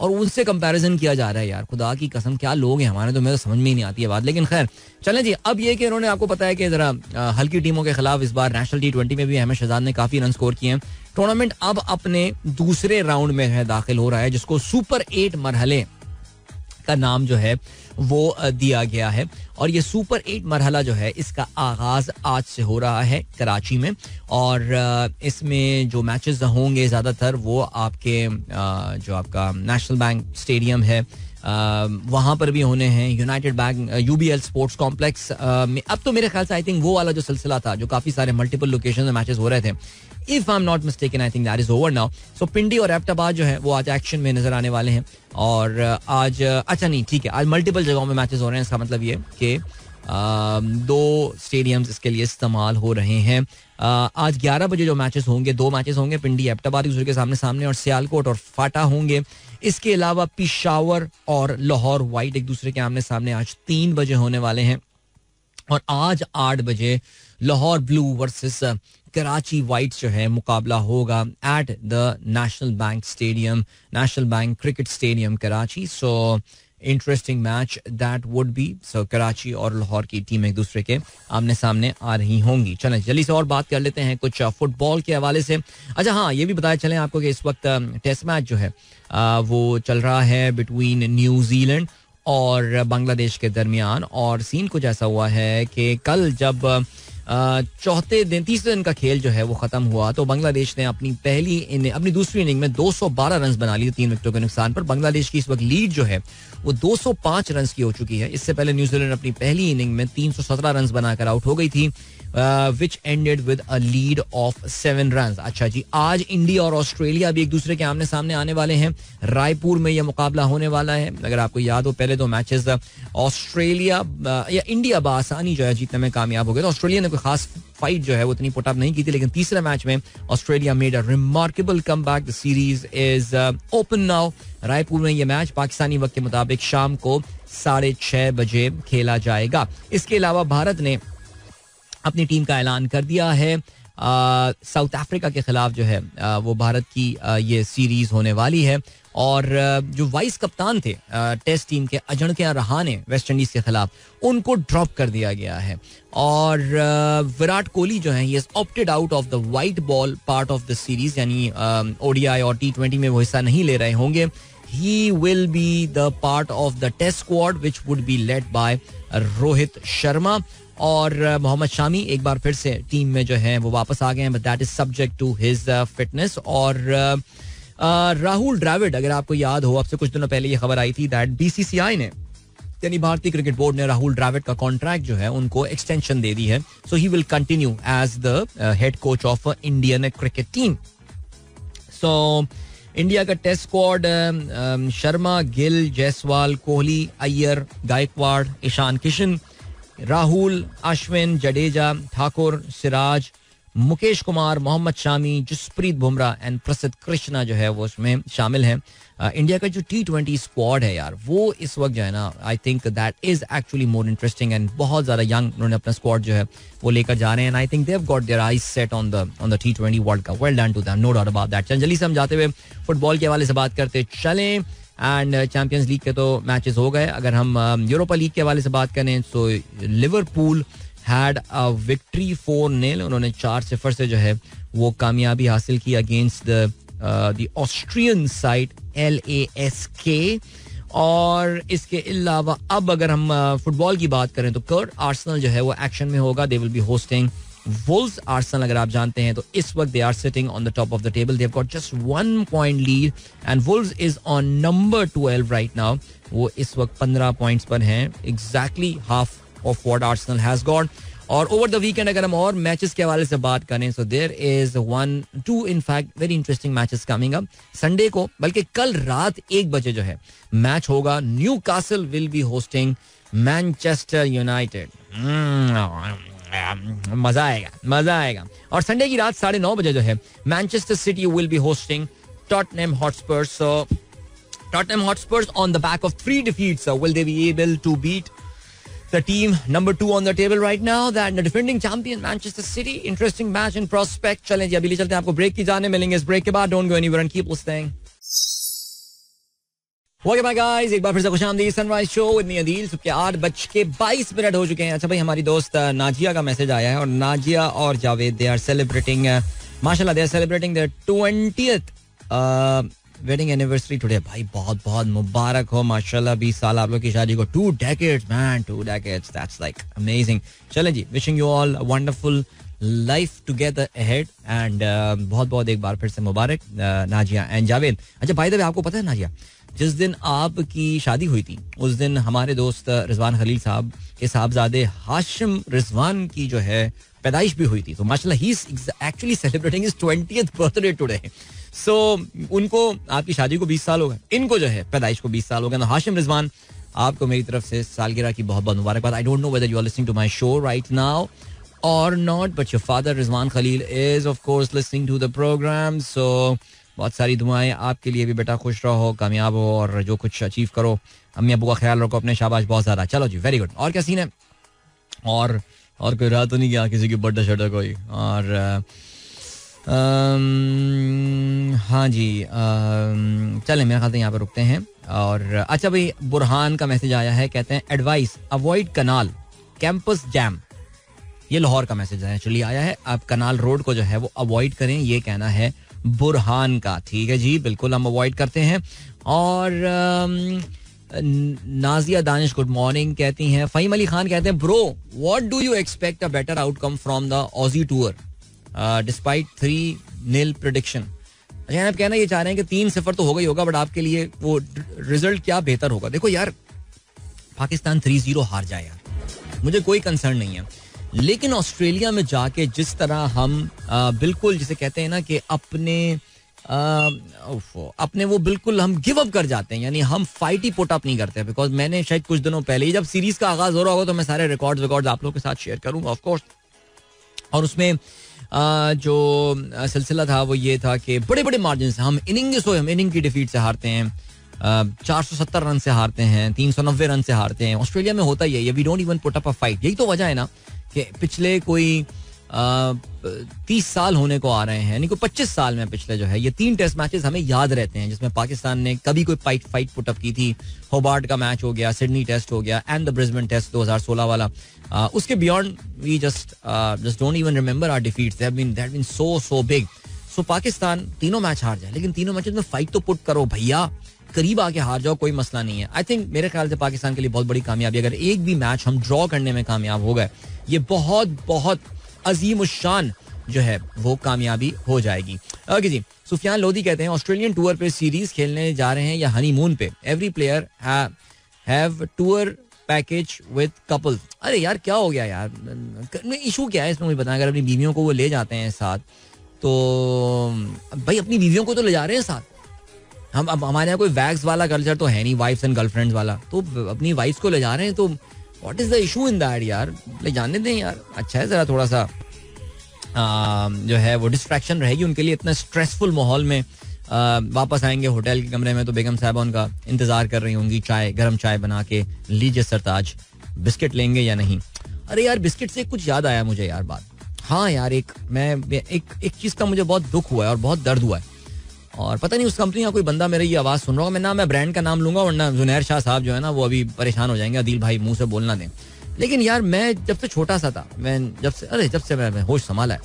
और उनसे कंपैरिजन किया जा रहा है यार खुदा की कसम क्या लोग हैं हमारे तो मेरे तो समझ में ही नहीं आती है बात लेकिन खैर चलें जी अब ये कि इन्होंने आपको पता है कि जरा हल्की टीमों के खिलाफ इस बार नेशनल टी ट्वेंटी में भी अहमद शहजाद ने काफी रन स्कोर किए हैं टूर्नामेंट अब अपने दूसरे राउंड में है दाखिल हो रहा है जिसको सुपर एट मरहले का नाम जो है वो दिया गया है और ये सुपर एट मरहला जो है इसका आगाज आज से हो रहा है कराची में और इसमें जो मैचेस होंगे ज़्यादातर वो आपके जो आपका नेशनल बैंक स्टेडियम है Um, वहाँ पर भी होने हैं united bank U B L sports complex में अब तो मेरे ख्याल से आई थिंक वो वाला जो सिलसिला था जो काफ़ी सारे मल्टीपल लोकेशन में मैचेस हो रहे थे if I am not mistake I think that is over now so Pindi और एप्टाबाद जो है वो आज एक्शन में नजर आने वाले हैं और uh, आज uh, अच्छा नहीं ठीक है आज मल्टीपल जगहों में मैचेस हो रहे हैं इसका मतलब ये कि um, दो स्टेडियम्स इसके लिए इस्तेमाल हो रहे हैं uh, आज 11 बजे जो मैचेस होंगे दो मैचेस होंगे पिंडी एप्टाबाद दूसरे के सामने सामने और सियालकोट और फाटा होंगे इसके अलावा पिशावर और लाहौर वाइट एक दूसरे के आमने सामने आज तीन बजे होने वाले हैं और आज आठ बजे Lahore blue versus Karachi white जो है मुकाबला होगा at the national bank stadium national bank cricket stadium Karachi so interesting match that would be so Karachi और लाहौर की टीम एक दूसरे के आमने सामने आ रही होंगी चलें जल्दी से और बात कर लेते हैं कुछ फुटबॉल के हवाले से अच्छा हाँ ये भी बताया चलें आपको कि इस वक्त टेस्ट मैच जो है वो चल रहा है बिटवीन न्यूजीलैंड और बांग्लादेश के दरमियान और सीन कुछ ऐसा हुआ है कि कल जब चौथे दिन तीसरे दिन का खेल जो है वो खत्म हुआ तो बांग्लादेश ने अपनी पहली इन अपनी दूसरी इनिंग में 212 रन बना लिए तीन विकेटों के नुकसान पर बांग्लादेश की इस वक्त लीड जो है वो 205 रन की हो चुकी है इससे पहले न्यूजीलैंड अपनी पहली इनिंग में 317 रन बनाकर आउट हो गई थी which ended with a lead of seven run अच्छा जी आज इंडिया और ऑस्ट्रेलिया भी एक दूसरे के आमने सामने आने वाले हैं रायपुर में यह मुकाबला होने वाला है अगर आपको याद हो पहले दो मैचेस uh, ऑस्ट्रेलिया uh, या इंडिया बसानी जो है जीतने में कामयाब हो गया तो ऑस्ट्रेलिया ने कोई खास फाइट जो है वो इतनी पुटअप नहीं की थी लेकिन तीसरे मैच में Australia made a remarkable come back the series is open now Raipur में यह मैच पाकिस्तानी वक्त के मुताबिक शाम को साढ़े छह बजे खेला जाएगा इसके अलावा भारत ने अपनी टीम का ऐलान कर दिया है साउथ अफ्रीका के खिलाफ जो है आ, वो भारत की आ, ये सीरीज होने वाली है और जो वाइस कप्तान थे टेस्ट टीम के अजणक्य रहाने वेस्ट इंडीज़ के खिलाफ उनको ड्रॉप कर दिया गया है और विराट कोहली जो है ये opted out of the white ball part of the series यानी ओडीआई और टी ट्वेंटी में वो हिस्सा नहीं ले रहे होंगे he will be the part of the test squad which would be led by Rohit Sharma और मोहम्मद शामी एक बार फिर से टीम में जो है वो वापस आ गए हैं but that is subject to his fitness और राहुल ड्राविड अगर आपको याद हो आपसे कुछ दिनों पहले ये खबर आई थी दैट बीसीसीआई ने यानी भारतीय क्रिकेट बोर्ड ने राहुल ड्राविड का कॉन्ट्रैक्ट जो है उनको एक्सटेंशन दे दी है so he will continue as the head coach of Indian cricket team so India का test squad Sharma Gill Jaiswal Kohli Iyer Gaikwad Ishan Kishan Rahul Ashwin Jadeja Thakur Siraj Mukesh Kumar Mohammed Shami Jasprit Bumrah and Prasidh Krishna जो है वो उसमें शामिल हैं इंडिया का जो टी ट्वेंटी स्क्वाड है यार वो इस वक्त जो है ना I think that is actually more interesting and बहुत ज़्यादा यंग उन्होंने अपना स्क्वाड जो है वो लेकर जा रहे हैं I think they've got their eyes set on the on the T twenty world cup well done to them no doubt about that जल्दी से हम जाते हुए फुटबॉल के हवाले से बात करते चलें एंड चैम्पियंस लीग के तो मैचेस हो गए अगर हम यूरोपा um, लीग के हवाले से बात करें तो Liverpool had a victory four nil उन्होंने चार सिफर से जो है वो कामयाबी हासिल की against the Austrian side L A S K और इसके अलावा अब अगर हम फुटबॉल uh, की बात करें तो कर्ट आर्सनल जो है वो एक्शन में होगा they will be hosting Wolves Arsenal अगर आप जानते हैं तो इस वक्त they are sitting on the top of the table they've got just one point lead and Wolves is on number twelve right now वो इस वक्त पंद्रह पॉइंट्स पर हैं exactly half of what Arsenal has got और over the weekend अगर हम और मैचेस के हवाले से बात करें so there is one two in fact very interesting matches coming up Sunday को बल्कि कल रात एक बजे जो है मैच होगा Newcastle will be hosting Manchester United मजा आएगा मजा आएगा और संडे की रात साढ़े नौ बजे जो है Manchester City will be hosting Tottenham Hotspurs so Tottenham Hotspurs on the back of three defeats will they be able to beat the team number two on the table right now that the defending champion Manchester City interesting match in prospect Challenge. जी अभी चलते हैं आपको break की जाने मिलेंगे इस break के बाद don't go anywhere and keep listening welcome my guys. एक बार फिर से खुश आमदी sunrise show with me Adeel सुबह के आठ बज के बाईस मिनट हो चुके हैं अच्छा भाई हमारी दोस्त uh, नाजिया का मैसेज आया है और नाजिया और जावेद दे आर सेलिब्रेटिंग माशाल्लाह they are celebrating their twentieth wedding anniversary today भाई बहुत बहुत मुबारक हो माशाल्लाह बीस साल आप लोग की शादी को two decades man two decades that's like amazing चले जी wishing you all wonderful life together ahead and बहुत बहुत एक बार फिर से मुबारक uh, नाजिया एंड जावेद अच्छा भाई दबे आपको पता है नाजिया जिस दिन आपकी शादी हुई थी उस दिन हमारे दोस्त रिजवान खलील साहब के साहबजादे हाशिम रिजवान की जो है पैदाइश भी हुई थी तो माशा he actually celebrating is birthday today so उनको आपकी शादी को बीस साल हो गए इनको जो है पैदाइश को बीस साल हो गए तो हाशिम रिजवान आपको मेरी तरफ से सालगिरह की बहुत बहुत मुबारकबाद I don't know whether you are listening to my show right now और not but your father Rizwan Khalil is of course listening to the program so बहुत सारी दुआएं आपके लिए भी बेटा खुश रहो कामयाब हो और जो कुछ अचीव करो अम्मी अबू का ख्याल रखो अपने शाबाश बहुत ज़्यादा चलो जी वेरी गुड और क्या सीन है और और कोई रहा तो नहीं गया किसी की बर्थडे शर्डा कोई और हाँ जी चलें मेरे ख्याल से यहाँ पर रुकते हैं और अच्छा भाई बुरहान का मैसेज आया है कहते हैं advice avoid canal campus jam ये लाहौर का मैसेज एक्चुअली आया है आप कनाल रोड को जो है वो अवॉइड करें ये कहना है बुरहान का ठीक है जी बिल्कुल हम अवॉइड करते हैं और नाजिया दानिश गुड मॉर्निंग कहती हैं फ़हीम अली खान कहते हैं bro what do you expect a better outcome from the Aussie tour despite three nil prediction अच्छा आप कहना ये चाह रहे हैं कि तीन सफर तो हो गई होगा बट आपके लिए वो रिजल्ट क्या बेहतर होगा देखो यार पाकिस्तान थ्री जीरो हार जाए यार मुझे कोई कंसर्न नहीं है लेकिन ऑस्ट्रेलिया में जाके जिस तरह हम आ, बिल्कुल जिसे कहते हैं ना कि अपने आ, अपने वो बिल्कुल हम गिव अप कर जाते हैं यानी हम फाइट ही पुट अप नहीं करते बिकॉज मैंने शायद कुछ दिनों पहले ही जब सीरीज का आगाज हो रहा होगा तो मैं सारे रिकॉर्ड रिकॉर्ड आप लोगों के साथ शेयर करूंगा ऑफकोर्स और उसमें आ, जो सिलसिला था वो ये था कि बड़े बड़े मार्जिन से हम इनिंग से हम इनिंग की डिफीट से हारते हैं चार सौ सत्तर रन से हारते हैं तीन सौ नब्बे रन से हारते हैं ऑस्ट्रेलिया में होता ही है we don't even put up a fight यही तो वजह है ना पिछले कोई तीस साल होने को आ रहे हैं यानी कोई पच्चीस साल में पिछले जो है ये तीन टेस्ट मैचेस हमें याद रहते हैं जिसमें पाकिस्तान ने कभी कोई फाइट फाइट पुटअप की थी होबार्ट का मैच हो गया सिडनी टेस्ट हो गया एंड द ब्रिजमन टेस्ट 2016 वाला आ, उसके beyond we just just don't even remember our defeat so so big so Pakistan तीनों मैच हार जाए लेकिन तीनों मैचेस में फाइट तो पुट करो भैया करीब आके हार जाओ कोई मसला नहीं है आई थिंक मेरे ख्याल से पाकिस्तान के लिए बहुत बड़ी कामयाबी अगर एक भी मैच हम ड्रॉ करने में कामयाब हो गए ये बहुत बहुत अजीम शान जो है वो कामयाबी हो जाएगी ओके जी सुफियान लोधी कहते हैं ऑस्ट्रेलियन टूर पे सीरीज खेलने जा रहे हैं या हनीमून पे every player have tour package with couple अरे यार क्या हो गया यार इशू क्या है इसमें मुझे बताएं अगर अपनी बीवियों को वो ले जाते हैं साथ तो भाई अपनी बीवियों को तो ले जा रहे हैं साथ हम अब हमारे यहाँ कोई वैक्स वाला कल्चर तो है नहीं वाइफ्स एंड गर्लफ्रेंड्स वाला तो अपनी वाइफ्स को ले जा रहे हैं तो what is the issue in that यार ले जानने दें यार अच्छा है जरा थोड़ा सा आ, जो है वो डिस्ट्रैक्शन रहेगी उनके लिए इतना स्ट्रेसफुल माहौल में आ, वापस आएंगे होटल के कमरे में तो बेगम साहबा उनका इंतजार कर रही होंगी चाय गर्म चाय बना के लीजिए सरताज बिस्किट लेंगे या नहीं अरे यार बिस्किट से कुछ याद आया मुझे यार बात हाँ यार एक मैं एक एक चीज का मुझे बहुत दुख हुआ है और बहुत दर्द हुआ है और पता नहीं उस कंपनी का कोई बंदा मेरे ये आवाज़ सुन रहा होगा मैं ना मैं ब्रांड का नाम लूंगा वरना जुनैर शाह साहब जो है ना वो अभी परेशान हो जाएंगे अदील भाई मुंह से बोलना दें लेकिन यार मैं जब से छोटा सा था मैं जब से अरे जब से मैं, मैं होश संभाला है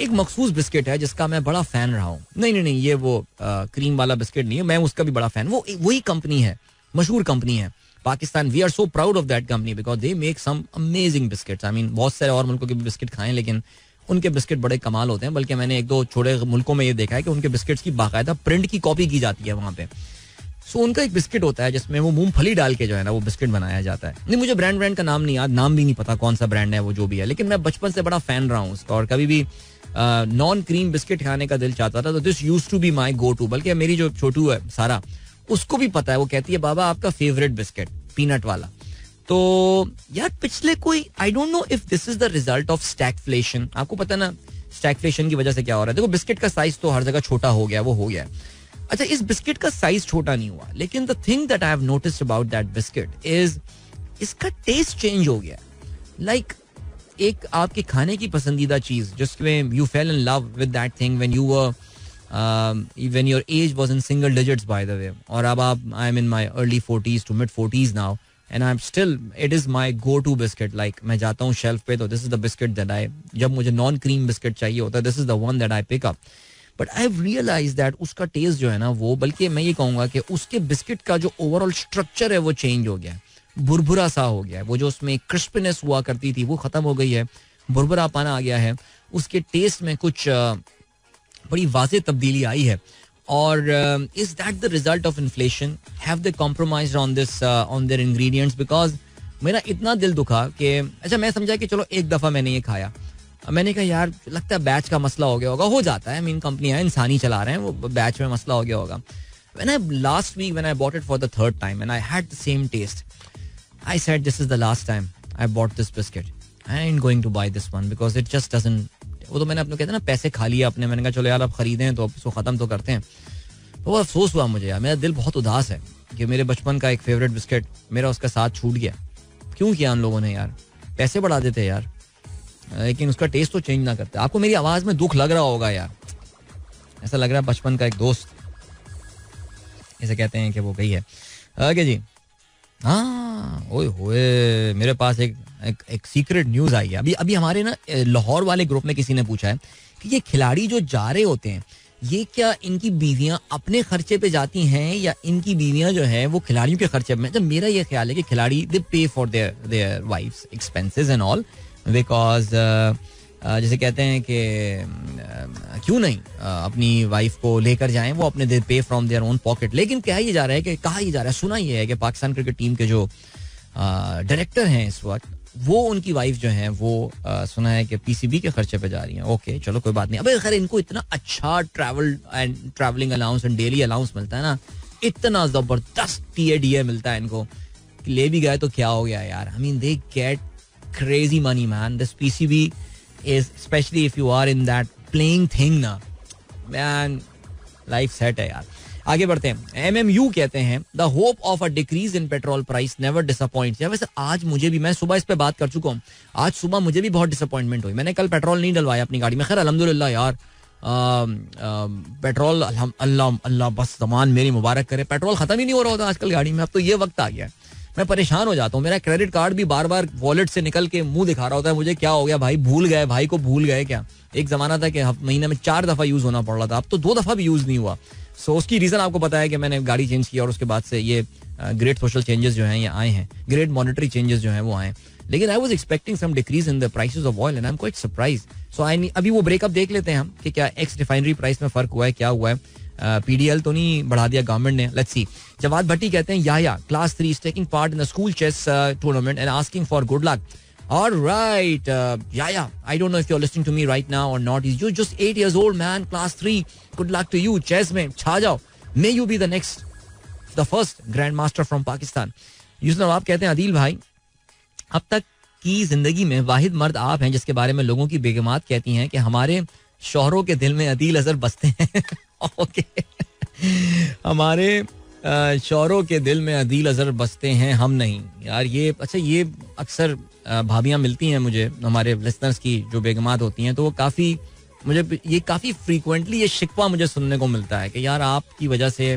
एक मखसूस बिस्किट है जिसका मैं बड़ा फ़ैन रहा हूँ नहीं नहीं नहीं ये वो आ, क्रीम वाला बिस्किट नहीं है मैं उसका भी बड़ा फ़ैन वो वही कंपनी है मशहूर कंपनी है Pakistan we are so proud of that company because they make some amazing biscuits I mean बहुत सारे और मुल्कों के बिस्किट खाएं लेकिन उनके बिस्किट बड़े कमाल होते हैं बल्कि मैंने एक दो छोटे मुल्कों में ये देखा है कि उनके बिस्किट्स की बाकायदा प्रिंट की कॉपी की जाती है वहाँ पे सो उनका एक बिस्किट होता है जिसमें वो मूंगफली डाल के जो है ना वो बिस्किट बनाया जाता है नहीं मुझे ब्रांड ब्रांड का नाम नहीं याद नाम भी नहीं पता कौन सा ब्रांड है वो जो भी है लेकिन मैं बचपन से बड़ा फैन रहा हूँ उसका और कभी भी नॉन क्रीम बिस्किट खाने का दिल चाहता था तो this use to be my go to बल्कि मेरी जो छोटू है सारा उसको भी पता है वो कहती है बाबा आपका फेवरेट बिस्किट पीनट वाला तो यार पिछले कोई I don't know if this is the result of stack आपको पता ना स्टैकफ्लेशन की वजह से क्या हो रहा है देखो बिस्किट का साइज तो हर जगह छोटा हो गया वो हो गया अच्छा इस बिस्किट का साइज छोटा नहीं हुआ लेकिन the thing that I have notice about that biscuit is इसका टेस्ट चेंज हो गया लाइक like, एक आपके खाने की पसंदीदा चीज जिसमें you fell in love with that thing when you were when your age was in single digits by the way और अब आप I am in my early 40s to mid 40s now and I am still it is my go to biscuit like मैं जाता हूँ shelf पे तो this is the biscuit that I जब मुझे नॉन क्रीम बिस्किट चाहिए होता है this is the one that I pick up but I realise that उसका टेस्ट जो है ना वो बल्कि मैं ये कहूँगा कि उसके बिस्किट का जो ओवरऑल स्ट्रक्चर है वो चेंज हो गया है भुरभुरा सा हो गया है वो जो उसमें क्रिस्पनेस हुआ करती थी वो ख़त्म हो गई है भुरभुरा पाना आ गया है उसके टेस्ट में कुछ बड़ी वाज तब्दीली आई है और is that the result of inflation have the compromise on this on their ingredients because मेरा इतना दिल दुखा कि अच्छा मैं समझा कि चलो एक दफ़ा मैंने ये खाया मैंने कहा यार लगता है बैच का मसला हो गया होगा हो जाता है मेन कंपनी है इंसान ही चला रहे हैं वो बैच में मसला हो गया होगा when I last week when I bought it for the third time and I had the same taste I said this is the last time I bought this biscuit I and going to buy this one because it just doesn't वो तो मैंने अपने कहते ना पैसे खा लिया अपने मैंने कहा चलो यार आप खरीदें तो उसको इसको ख़त्म तो करते हैं तो वो अफसोस हुआ मुझे यार मेरा दिल बहुत उदास है कि मेरे बचपन का एक फेवरेट बिस्किट मेरा उसका साथ छूट गया क्यों किया उन लोगों ने यार पैसे बढ़ा देते यार लेकिन उसका टेस्ट तो चेंज ना करते आपको मेरी आवाज़ में दुख लग रहा होगा यार ऐसा लग रहा है बचपन का एक दोस्त ऐसे कहते हैं कि वो गई है ओके जी हाँ ओए होए मेरे पास एक एक, एक सीक्रेट न्यूज आई है अभी अभी हमारे ना लाहौर वाले ग्रुप में किसी ने पूछा है कि ये खिलाड़ी जो जा रहे होते हैं ये क्या इनकी बीवियां अपने खर्चे पे जाती हैं या इनकी बीवियां जो हैं वो खिलाड़ियों के खर्चे में जब मतलब मेरा ये ख्याल है कि खिलाड़ी they pay for their their wife expenses and all because जैसे कहते हैं कि क्यों नहीं अपनी वाइफ को लेकर जाएं वो अपने पे फ्रॉम देयर ओन पॉकेट लेकिन कहा ये जा रहा है कि कहा ही जा रहा है सुना ही है कि पाकिस्तान क्रिकेट टीम के जो डायरेक्टर हैं इस वक्त वो उनकी वाइफ जो है वो आ, सुना है कि पीसीबी के खर्चे पे जा रही हैं ओके चलो कोई बात नहीं अबे खैर इनको इतना अच्छा travel and travelling allowance and daily allowance मिलता है ना इतना जबरदस्त टी ए डी ए मिलता है इनको ले भी गए तो क्या हो गया यार I mean they get crazy money man this PCB see is especially if you are in that playing thing ना man life set है यार आगे बढ़ते हैं एम एम यू कहते हैं the hope of a decrease in petrol price never disappoint वैसे आज मुझे भी मैं सुबह इस पर बात कर चुका हूँ आज सुबह मुझे भी बहुत डिसअपॉइंटमेंट हुई मैंने कल पेट्रोल नहीं डलवाया अपनी गाड़ी में खैर अलहमदिल्ला यार पेट्रोल अल्लाह अल्लाह बस सामान मेरी मुबारक करे पेट्रोल खत्म ही नहीं हो रहा होता आजकल गाड़ी में अब तो ये वक्त आ गया है मैं परेशान हो जाता हूँ मेरा क्रेडिट कार्ड भी बार बार वॉलेट से निकल के मुंह दिखा रहा होता है मुझे क्या हो गया भाई भूल गए भाई को भूल गए क्या एक जमाना था कि महीने में चार दफा यूज होना पड़ रहा था अब तो दो दफा भी यूज नहीं हुआ सो उसकी रीजन आपको पता है कि मैंने गाड़ी चेंज की और उसके बाद से ये ग्रेट सोशल चेंजेस जो हैं ये आए हैं ग्रेट मॉनिटरी चेंजेस जो हैं वो आए लेकिन I was expecting some decrease in the price of oil and I am quite surprise so I अभी वो ब्रेकअप देख लेते हैं हम कि क्या एक्स रिफाइनरी प्राइस में फर्क हुआ है क्या हुआ है पीडीएल तो नहीं बढ़ा दिया गवर्नमेंट ने लेट्स सी जवाद भट्टी कहते हैं या class three is taking part in school chess tournament and asking for good luck और राइट या I don't know if you listening to me right now और not you just eight year old man class three good luck to you chess में छा जाओ may you be the next the first grand master from Pakistan Yusuf आप कहते हैं अदील भाई अब तक की जिंदगी में वाहिद मर्द आप हैं जिसके बारे में लोगों की बेगमात कहती हैं कि हमारे शोहरों के दिल में अदील अजर बसते हैं ओके <laughs> हमारे शोहरों के दिल में अदील अजर बसते हैं हम नहीं यार ये अच्छा ये अक्सर भाभियाँ मिलती हैं मुझे हमारे लिसनर्स की जो बेगमात होती हैं तो वो काफ़ी मुझे ये काफ़ी फ्रीक्वेंटली ये शिकवा मुझे सुनने को मिलता है कि यार आपकी वजह से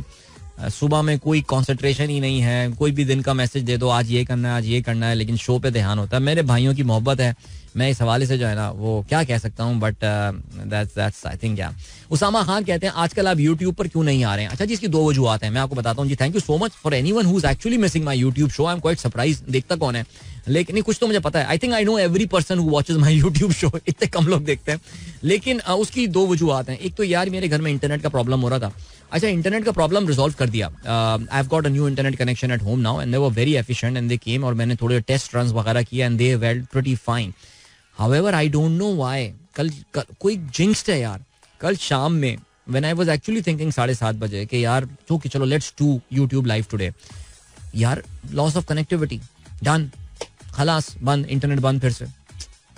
सुबह में कोई कॉन्सेंट्रेशन ही नहीं है कोई भी दिन का मैसेज दे दो आज ये करना है आज ये करना है लेकिन शो पे ध्यान होता है मेरे भाइयों की मोहब्बत है मैं इस हवाले से जो है ना वो क्या कह सकता हूँ but that's that's I think क्या उसामा खान कहते हैं आजकल आप यूट्यूब पर क्यों नहीं आ रहे हैं अच्छा जी इसकी दो वजूहत हैं मैं आपको बताता हूँ जी thank you so much for any who's actually missing my YouTube show I am quite surprise देखता कौन है लेकिन कुछ तो मुझे पता है I think I know every person who watches my YouTube show इतने कम लोग देखते हैं लेकिन uh, उसकी दो वजूहत हैं एक तो यार मेरे घर में इंटरनेट का प्रॉब्लम हो रहा था अच्छा इंटरनेट का प्रॉब्लम रिजॉल्व कर दिया I have got a new internet connection at home now and they were very efficient and they came और मैंने थोड़े टेस्ट रन वगैरह किया and they well pretty fine however I don't know why कल कोई jinx है यार कल शाम में when I was actually thinking साढ़े सात बजे कि यार कि चलो let's to YouTube live today यार लॉस ऑफ कनेक्टिविटी डन खलास बंद इंटरनेट बंद फिर से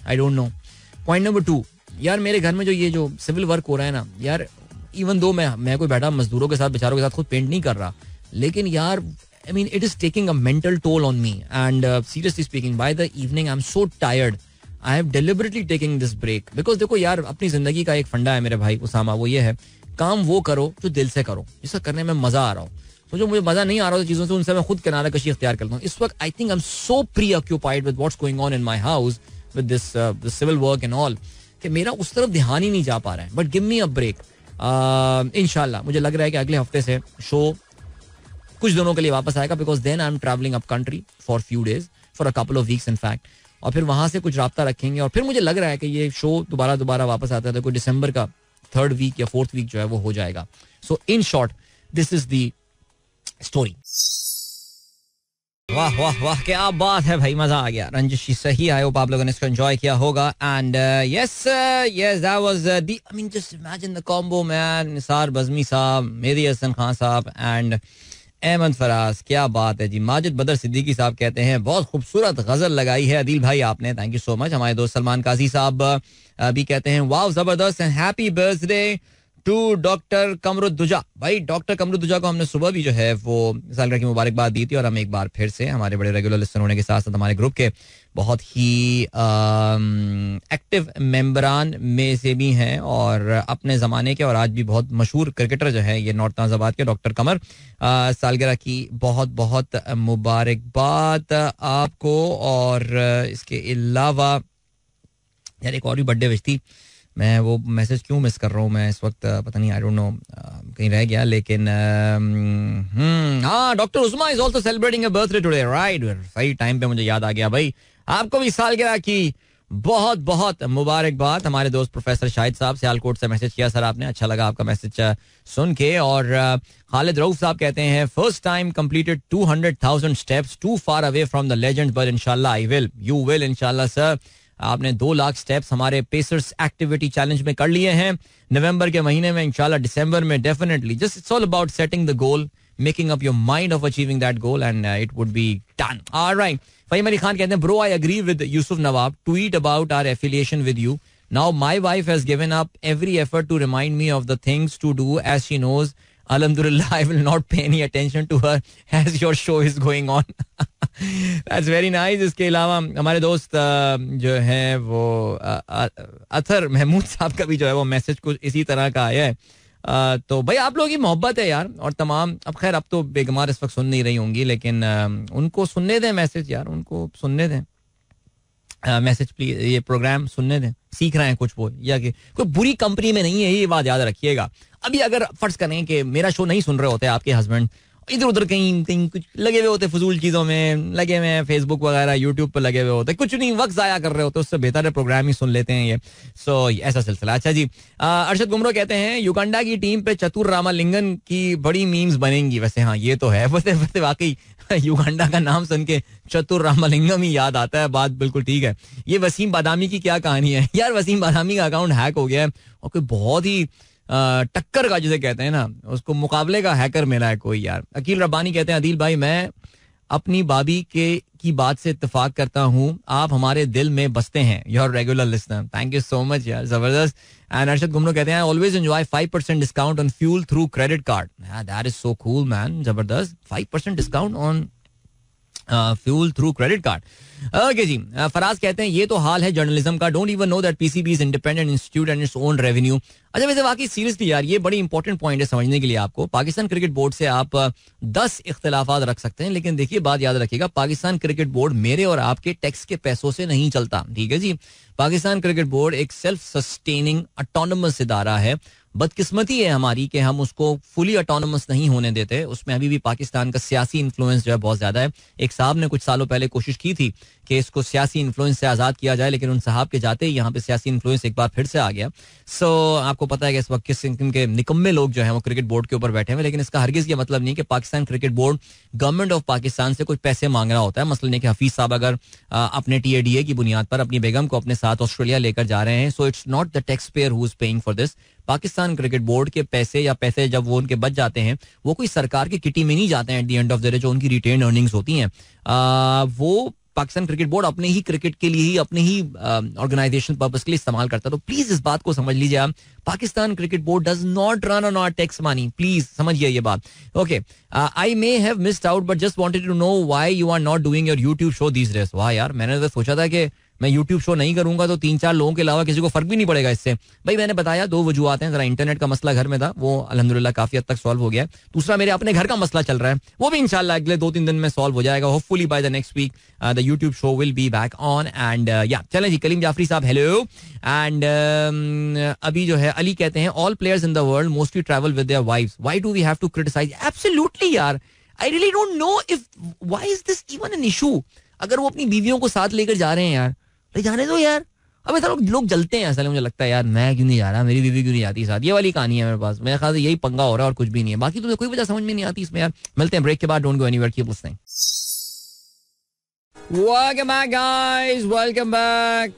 I don't know point number two यार मेरे घर में जो ये जो सिविल वर्क हो रहा है ना यार इवन दो मैं मैं कोई बैठा मजदूरों के साथ बेचारों के साथ खुद पेंट नहीं कर रहा लेकिन यार I mean it is taking a mental toll on me and seriously speaking by the evening I am so tired I have deliberately taking this break because देखो यार अपनी जिंदगी का एक फंडा है मेरे भाई उसामा वो ये है काम वो करो जो दिल से करो जिसका करने में मजा आ रहा हो तो जो मुझे मजा नहीं आ रहा था चीजों से उनसे मैं खुद किनारा कशी अख्तियार करता हूँ इस वक्त I think I am so preoccupied with what's going on in my house with this civil work and all कि मेरा उस तरफ ध्यान ही नहीं जा पा रहा है but give me a break इनशाला मुझे लग रहा है कि अगले हफ्ते से शो कुछ दिनों के लिए वापस आएगा because then I am travelling up country for few days for a couple of weeks in fact और फिर वहाँ से कुछ रबता रखेंगे और फिर मुझे लग रहा है कि ये शो दोबारा दोबारा वापस आता है तो कोई दिसंबर का थर्ड वीक या फोर्थ वीक जो है वो हो जाएगा so in short this is the story वाह वाह वाह क्या बात है भाई मजा आ गया रंजिश सही आयो आप लोगों ने इसको एंजॉय किया होगा and yes yes that was the I mean just imagine the combo man Nisar Bazmi साहब मेरी हसन खान साहब एंड अहमद फराज क्या बात है जी माजिद बदर सिद्दीकी साहब कहते हैं बहुत खूबसूरत गजल लगाई है अदिल भाई आपने थैंक यू सो मच हमारे दोस्त सलमान काजी साहब भी कहते हैं वाह जबरदस्त happy birthday to doctor Qamaruddoja भाई डॉक्टर कमरुद्दुजा को हमने सुबह भी जो है वो सालगिरह की मुबारकबाद दी थी और हम एक बार फिर से हमारे बड़े रेगुलर लिस्टर होने के साथ साथ हमारे ग्रुप के बहुत ही एक्टिव मेम्बरान में से भी हैं और अपने ज़माने के और आज भी बहुत मशहूर क्रिकेटर जो है ये नॉर्थ नाजाबाद के डॉक्टर कमर सालगिरह की बहुत बहुत मुबारकबाद आपको और इसके अलावा यार एक और भी बर्थडे विश थी मैं वो मैसेज क्यों मिस कर रहा हूँ मैं इस वक्त पता नहीं आई डोंट नो कहीं रह गया लेकिन हम्म, हाँ doctor Usma is also celebrating birthday today right सही टाइम पे मुझे याद आ गया भाई आपको भी सालगिरह की बहुत बहुत मुबारकबाद हमारे दोस्त प्रोफेसर शाहिद साहब सियालकोट से मैसेज किया सर आपने अच्छा लगा आपका मैसेज सुन के और खालिद रऊफ साहब कहते हैं first time completed thousand steps too far away from the legend but इनशाला आई विल यू विल इनशाला सर आपने दो लाख स्टेप्स हमारे पेसर्स एक्टिविटी चैलेंज में कर लिए हैं नवंबर के महीने में इंशाल्लाह दिसंबर में definitely just it's all about setting the goal making up your mind of achieving that goal and it would be done alright Faheem Ali Khan कहते हैं bro I agree with Yusuf Nawab tweet about our affiliation with you now my wife has given up every effort to remind me of the things to do as she knows Alhamdulillah, I will not pay any attention to her as your show is going on. <laughs> That's very nice. इसके अलावा हमारे दोस्त जो हैं वो अथर महमूद साहब का भी जो है वो मैसेज कुछ इसी तरह का आया है तो भाई आप लोगों की मोहब्बत है यार और तमाम अब खैर अब तो बेगमार इस वक्त सुन नहीं रही होंगी लेकिन उनको सुनने दें मैसेज यार उनको सुनने दें मैसेज प्लीज ये प्रोग्राम सुनने दें सीख रहे हैं कुछ वो या कि कोई बुरी कंपनी में नहीं है ये बात याद रखिएगा अभी अगर फर्ज करें कि मेरा शो नहीं सुन रहे होते आपके हस्बैंड इधर उधर कहीं कहीं कुछ लगे हुए होते फजूल चीज़ों में लगे हुए हैं फेसबुक वगैरह यूट्यूब पर लगे हुए होते कुछ नहीं वक्त ज़ाया कर रहे होते उससे बेहतर है प्रोग्राम ही सुन लेते हैं ये सो ऐसा सिलसिला अच्छा जी अर्शद गुमरो कहते हैं युकांडा की टीम पे चतुर रामालिंगन की बड़ी मीम्स बनेंगी वैसे हाँ ये तो है <laughs> वैसे वैसे वाकई युगांडा का नाम सुन के चतुर रामालिंगम ही याद आता है बात बिल्कुल ठीक है ये वसीम बादामी की क्या कहानी है <laughs> यार वसीम बादामी का अकाउंट हैक हो गया है और कोई बहुत ही टक्कर का जिसे कहते हैं ना उसको मुकाबले का हैकर मिला है कोई यार अकील रब्बानी कहते हैं अदील भाई मैं अपनी बाबी के की बात से इतफाक करता हूँ आप हमारे दिल में बसते हैं your regular listener thank you so much यार जबरदस्त एंड अर्शद गुमनो कहते हैं always enjoy five percent discount on fuel through credit card that is so cool man जबरदस्त five percent discount on fuel through credit card okay जी Faraz uh, कहते हैं ये तो हाल है जर्नलिज्म का don't even know that PCB is independent institute and its own revenue अच्छा वैसे वाकई सीरियसली यार ये बड़ी इंपॉर्टेंट पॉइंट है समझने के लिए आपको पाकिस्तान क्रिकेट बोर्ड से आप uh, दस इख्तलाफ रख सकते हैं लेकिन देखिए बात याद रखिएगा पाकिस्तान क्रिकेट बोर्ड मेरे और आपके टैक्स के पैसों से नहीं चलता ठीक है जी पाकिस्तान क्रिकेट बोर्ड एक सेल्फ सस्टेनिंग अटोनमस इदारा है बदकिस्मती है हमारी कि हम उसको फुली ऑटोनमस नहीं होने देते उसमें अभी भी पाकिस्तान का सियासी इन्फ्लुएंस जो है बहुत ज़्यादा है एक साहब ने कुछ सालों पहले कोशिश की थी कि इसको सियासी इन्फ्लुएंस से आज़ाद किया जाए लेकिन उन साहब के जाते ही यहाँ पे सियासी इन्फ्लुएंस एक बार फिर से आ गया सो आपको पता है कि इस वक्त किस के निकम्बे लोग जो है वो क्रिकेट बोर्ड के ऊपर बैठे हैं लेकिन इसका हरगिज़ ये मतलब नहीं कि Pakistan cricket board government of Pakistan से कुछ पैसे मांग रहा होता है मसलन कि हफीज़ साहब अगर अपने टी ए डी ए की बुनियाद पर अपनी बेगम को अपने साथ ऑस्ट्रेलिया लेकर जा रहे हैं so it's not the tax payer who is paying for this Pakistan cricket board के पैसे या पैसे जब वो उनके बच जाते हैं वो कोई सरकार की किटी में नहीं जाते हैं at the end of the day जो उनकी रिटेन अर्निंग्स होती हैं वो पाकिस्तान क्रिकेट बोर्ड अपने ही क्रिकेट के लिए ही अपने ही ऑर्गेनाइजेशन पर्पज के लिए इस्तेमाल करता है तो प्लीज इस बात को समझ लीजिए आप Pakistan cricket board does not run on our tax money please समझिए ये बात okay I may have missed out but just wanted to know why you are not doing your YouTube show these race वाह यार मैंने तो सोचा था कि मैं यूट्यूब शो नहीं करूंगा तो तीन चार लोगों के अलावा किसी को फर्क भी नहीं पड़ेगा इससे भाई मैंने बताया दो वजूहत हैं जरा इंटरनेट का मसला घर में था वो अलहमदिल्ला काफी हद तक सॉल्व हो गया दूसरा मेरे अपने घर का मसला चल रहा है वो भी इनशाला अगले दो तीन दिन में सॉल्व हो जाएगा hopefully by the next week the YouTube show will be back on and या चले जी कलीम जाफरी साहब हेलो एंड um, अभी जो है अली कहते हैं all players in the world mostly travel with their wives why do we have to criticise absolutely यार I really don't know if why is this even an issue अगर वो अपनी बीवियों को साथ लेकर जा रहे हैं यार जाने दो यार अब ऐसा लोग लोग जलते हैं ऐसा मुझे लगता है यार मैं क्यों नहीं जा रहा मेरी दीदी क्यों नहीं जाती साथ ये वाली कहानी है मेरे पास मेरे ख्याल से यही पंगा हो रहा है और कुछ भी नहीं है बाकी तुम्हें तो कोई वजह समझ में नहीं आती इसमें यार मिलते हैं ब्रेक के बाद don't go any work listening welcome back guys welcome back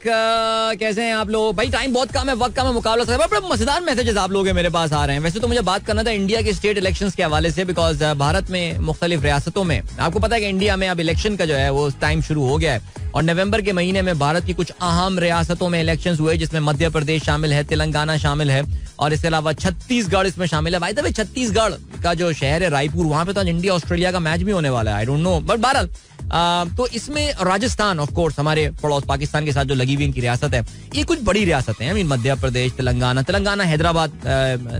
कैसे हैं आप लोग भाई टाइम बहुत कम है वक्त कम है मुकाबला सब बड़े मजेदार मैसेजेस आप लोग मेरे पास आ रहे हैं वैसे तो मुझे बात करना था इंडिया के स्टेट इलेक्शन के हवाले से बिकॉज uh, भारत में मुख्तलिफ रियासतों में आपको पता है कि इंडिया में अब इलेक्शन का जो है वो टाइम शुरू हो गया है और नवंबर के महीने में भारत की कुछ अहम रियासतों में इलेक्शन हुए जिसमें मध्य प्रदेश शामिल है तेलंगाना शामिल है और इसके अलावा छत्तीसगढ़ इसमें शामिल है भाई तभी छत्तीसगढ़ का जो शहर है रायपुर वहां पे तो इंडिया ऑस्ट्रेलिया का मैच भी होने वाला है आई डोंट नो बट बहरहाल तो इसमें राजस्थान ऑफ कोर्स हमारे पड़ोस पाकिस्तान के साथ जो लगी हुई इनकी रियासत है ये कुछ बड़ी रियासतें हैं मीन मध्य प्रदेश तेलंगाना तेलंगाना हैदराबाद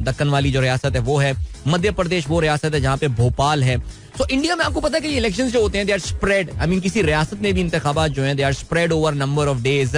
दक्कन वाली जो रियासत है वो है मध्य प्रदेश वो रियासत है जहाँ पे भोपाल है सो इंडिया में आपको पता है कि इलेक्शन जो होते हैं they are spread I mean किसी रियासत में भी इंतबात जो है they are spread over number of days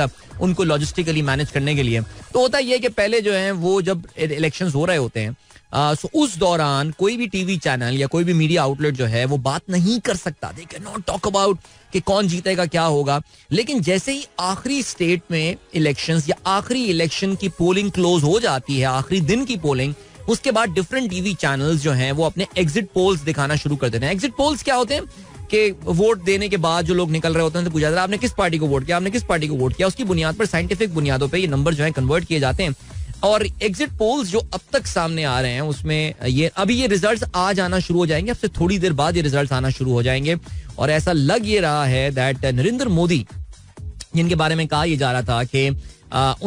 उनको लॉजिस्टिकली मैनेज करने के लिए तो होता यह कि पहले जो है वो जब इलेक्शन हो रहे होते हैं सो उस दौरान कोई भी टीवी चैनल या कोई भी मीडिया आउटलेट जो है वो बात नहीं कर सकता they can not talk about कि कौन जीतेगा क्या होगा लेकिन जैसे ही आखिरी स्टेट में इलेक्शंस या आखिरी इलेक्शन की पोलिंग क्लोज हो जाती है आखिरी दिन की पोलिंग उसके बाद डिफरेंट टीवी चैनल्स जो हैं वो अपने एग्जिट पोल्स दिखाना शुरू कर देते हैं एग्जिट पोल्स क्या होते हैं कि वोट देने के बाद जो लोग निकल रहे होते हैं तो पूछा जाता है आपने किस पार्टी को वोट किया आपने किस पार्टी को वोट किया उसकी बुनियाद पर साइंटिफिक बुनियादों पर ये नंबर जो है कन्वर्ट किए जाते हैं और एग्जिट पोल्स जो अब तक सामने आ रहे हैं उसमें ये अभी ये रिजल्ट्स आज आना शुरू हो जाएंगे अब से थोड़ी देर बाद ये रिजल्ट्स आना शुरू हो जाएंगे और ऐसा लग ये रहा है दैट नरेंद्र मोदी जिनके बारे में कहा यह जा रहा था कि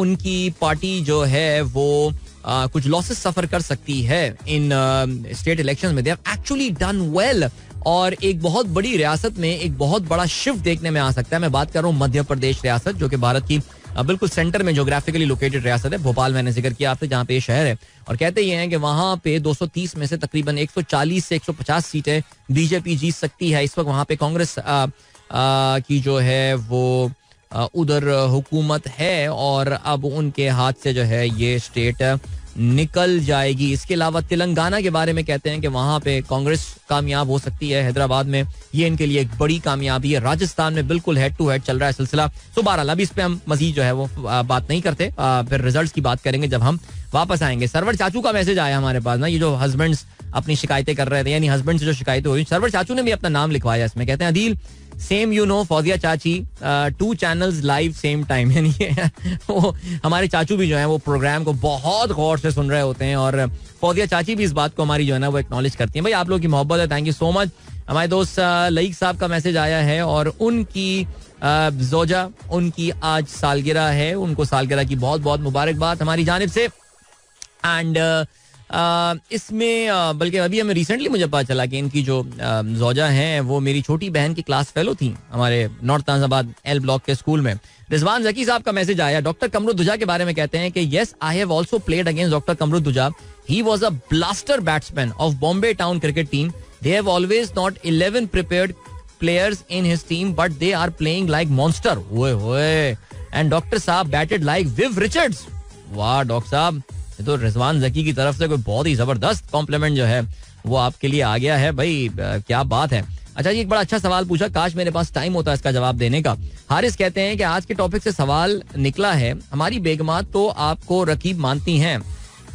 उनकी पार्टी जो है वो आ, कुछ लॉसेस सफर कर सकती है इन स्टेट इलेक्शन में दे एक्चुअली डन वेल और एक बहुत बड़ी रियासत में एक बहुत बड़ा शिफ्ट देखने में आ सकता है मैं बात कर रहा हूँ मध्य प्रदेश रियासत जो कि भारत की बिल्कुल सेंटर में जोग्राफिकली लोकेटेड रियासत है भोपाल मैंने जिक्र किया आपसे जहाँ पे ये शहर है और कहते ये हैं कि वहाँ पे 230 में से तकरीबन 140 से 150 सीटें बीजेपी जीत सकती है इस वक्त वहाँ पे कांग्रेस की जो है वो उधर हुकूमत है और अब उनके हाथ से जो है ये स्टेट निकल जाएगी इसके अलावा तेलंगाना के बारे में कहते हैं कि वहां पे कांग्रेस कामयाब हो सकती है हैदराबाद में ये इनके लिए एक बड़ी कामयाबी है राजस्थान में बिल्कुल हेड टू हेड चल रहा है सिलसिला सो बहरहाल अभी इस पर हम मजीद जो है वो बात नहीं करते फिर रिजल्ट की बात करेंगे जब हम वापस आएंगे सरवर चाचू का मैसेज आया हमारे पास ना ये जो हस्बैंड अपनी शिकायतें कर रहे थे यानी हस्बैंड से जो शिकायतें हुई सरवर चाचू ने भी अपना नाम लिखवाया इसमें कहते हैं Adeel same you know Fauzia चाची two channels live same time यानी वो हमारे चाचू भी जो है वो प्रोग्राम को बहुत गौर से सुन रहे होते हैं और फौजिया चाची भी इस बात को हमारी जो है ना वो एक्नॉलेज करती है भाई आप लोग की मोहब्बत है थैंक यू सो मच हमारे दोस्त uh, लईक साहब का मैसेज आया है और उनकी uh, जोजा उनकी आज सालगिरह है उनको सालगिरह की बहुत बहुत मुबारकबाद हमारी जानब से एंड uh, इसमें बल्कि अभी हमें रिसेंटली मुझे पता चला कि इनकी जो जोजा हैं वो मेरी छोटी बहन की क्लास फेलो थी हमारे नॉर्थ ताजाबाद एल ब्लॉक के स्कूल में रिजवान जकी साहब का मैसेज आया डॉक्टर कमरुद कमरुद्दुजा के बारे में कहते हैं कि yes I have also played against doctor Qamarud Qamaruddoja he was a blaster batsman of Bombay town cricket team they have always not eleven prepared players in his team but they are playing like monster and doctor साहब batted like Viv Richards वाह doctor साहब तो रिजवान जकी की तरफ से कोई बहुत ही जबरदस्त कॉम्प्लीमेंट जो है वो आपके लिए आ गया है भाई क्या बात है अच्छा जी एक बड़ा अच्छा सवाल पूछा काश मेरे पास टाइम होता इसका जवाब देने का हारिस कहते हैं कि आज के टॉपिक से सवाल निकला है हमारी बेगमात तो आपको रकीब मानती हैं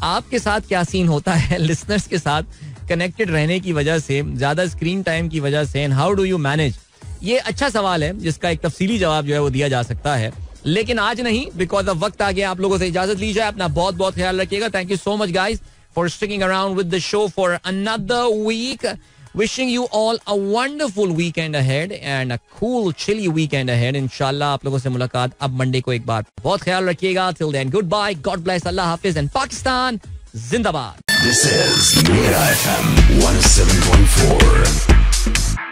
आपके साथ क्या सीन होता है लिसनर्स <laughs> के साथ कनेक्टेड रहने की वजह से ज्यादा स्क्रीन टाइम की वजह से and how do you manage ये अच्छा सवाल है जिसका एक तफसीली जवाब जो है वो दिया जा सकता है लेकिन आज नहीं बिकॉज अब वक्त आ गया आप लोगों से इजाजत लीजिए अपना बहुत बहुत ख्याल रखिएगा thank you so much guys for sticking around with the show for another week wishing you all a wonderful weekend ahead and a cool chilly weekend ahead इंशाल्लाह आप लोगों से मुलाकात अब मंडे को एक बार बहुत ख्याल रखिएगा till then goodbye god bless allah hafiz and pakistan जिंदाबाद this is mera fm 107.4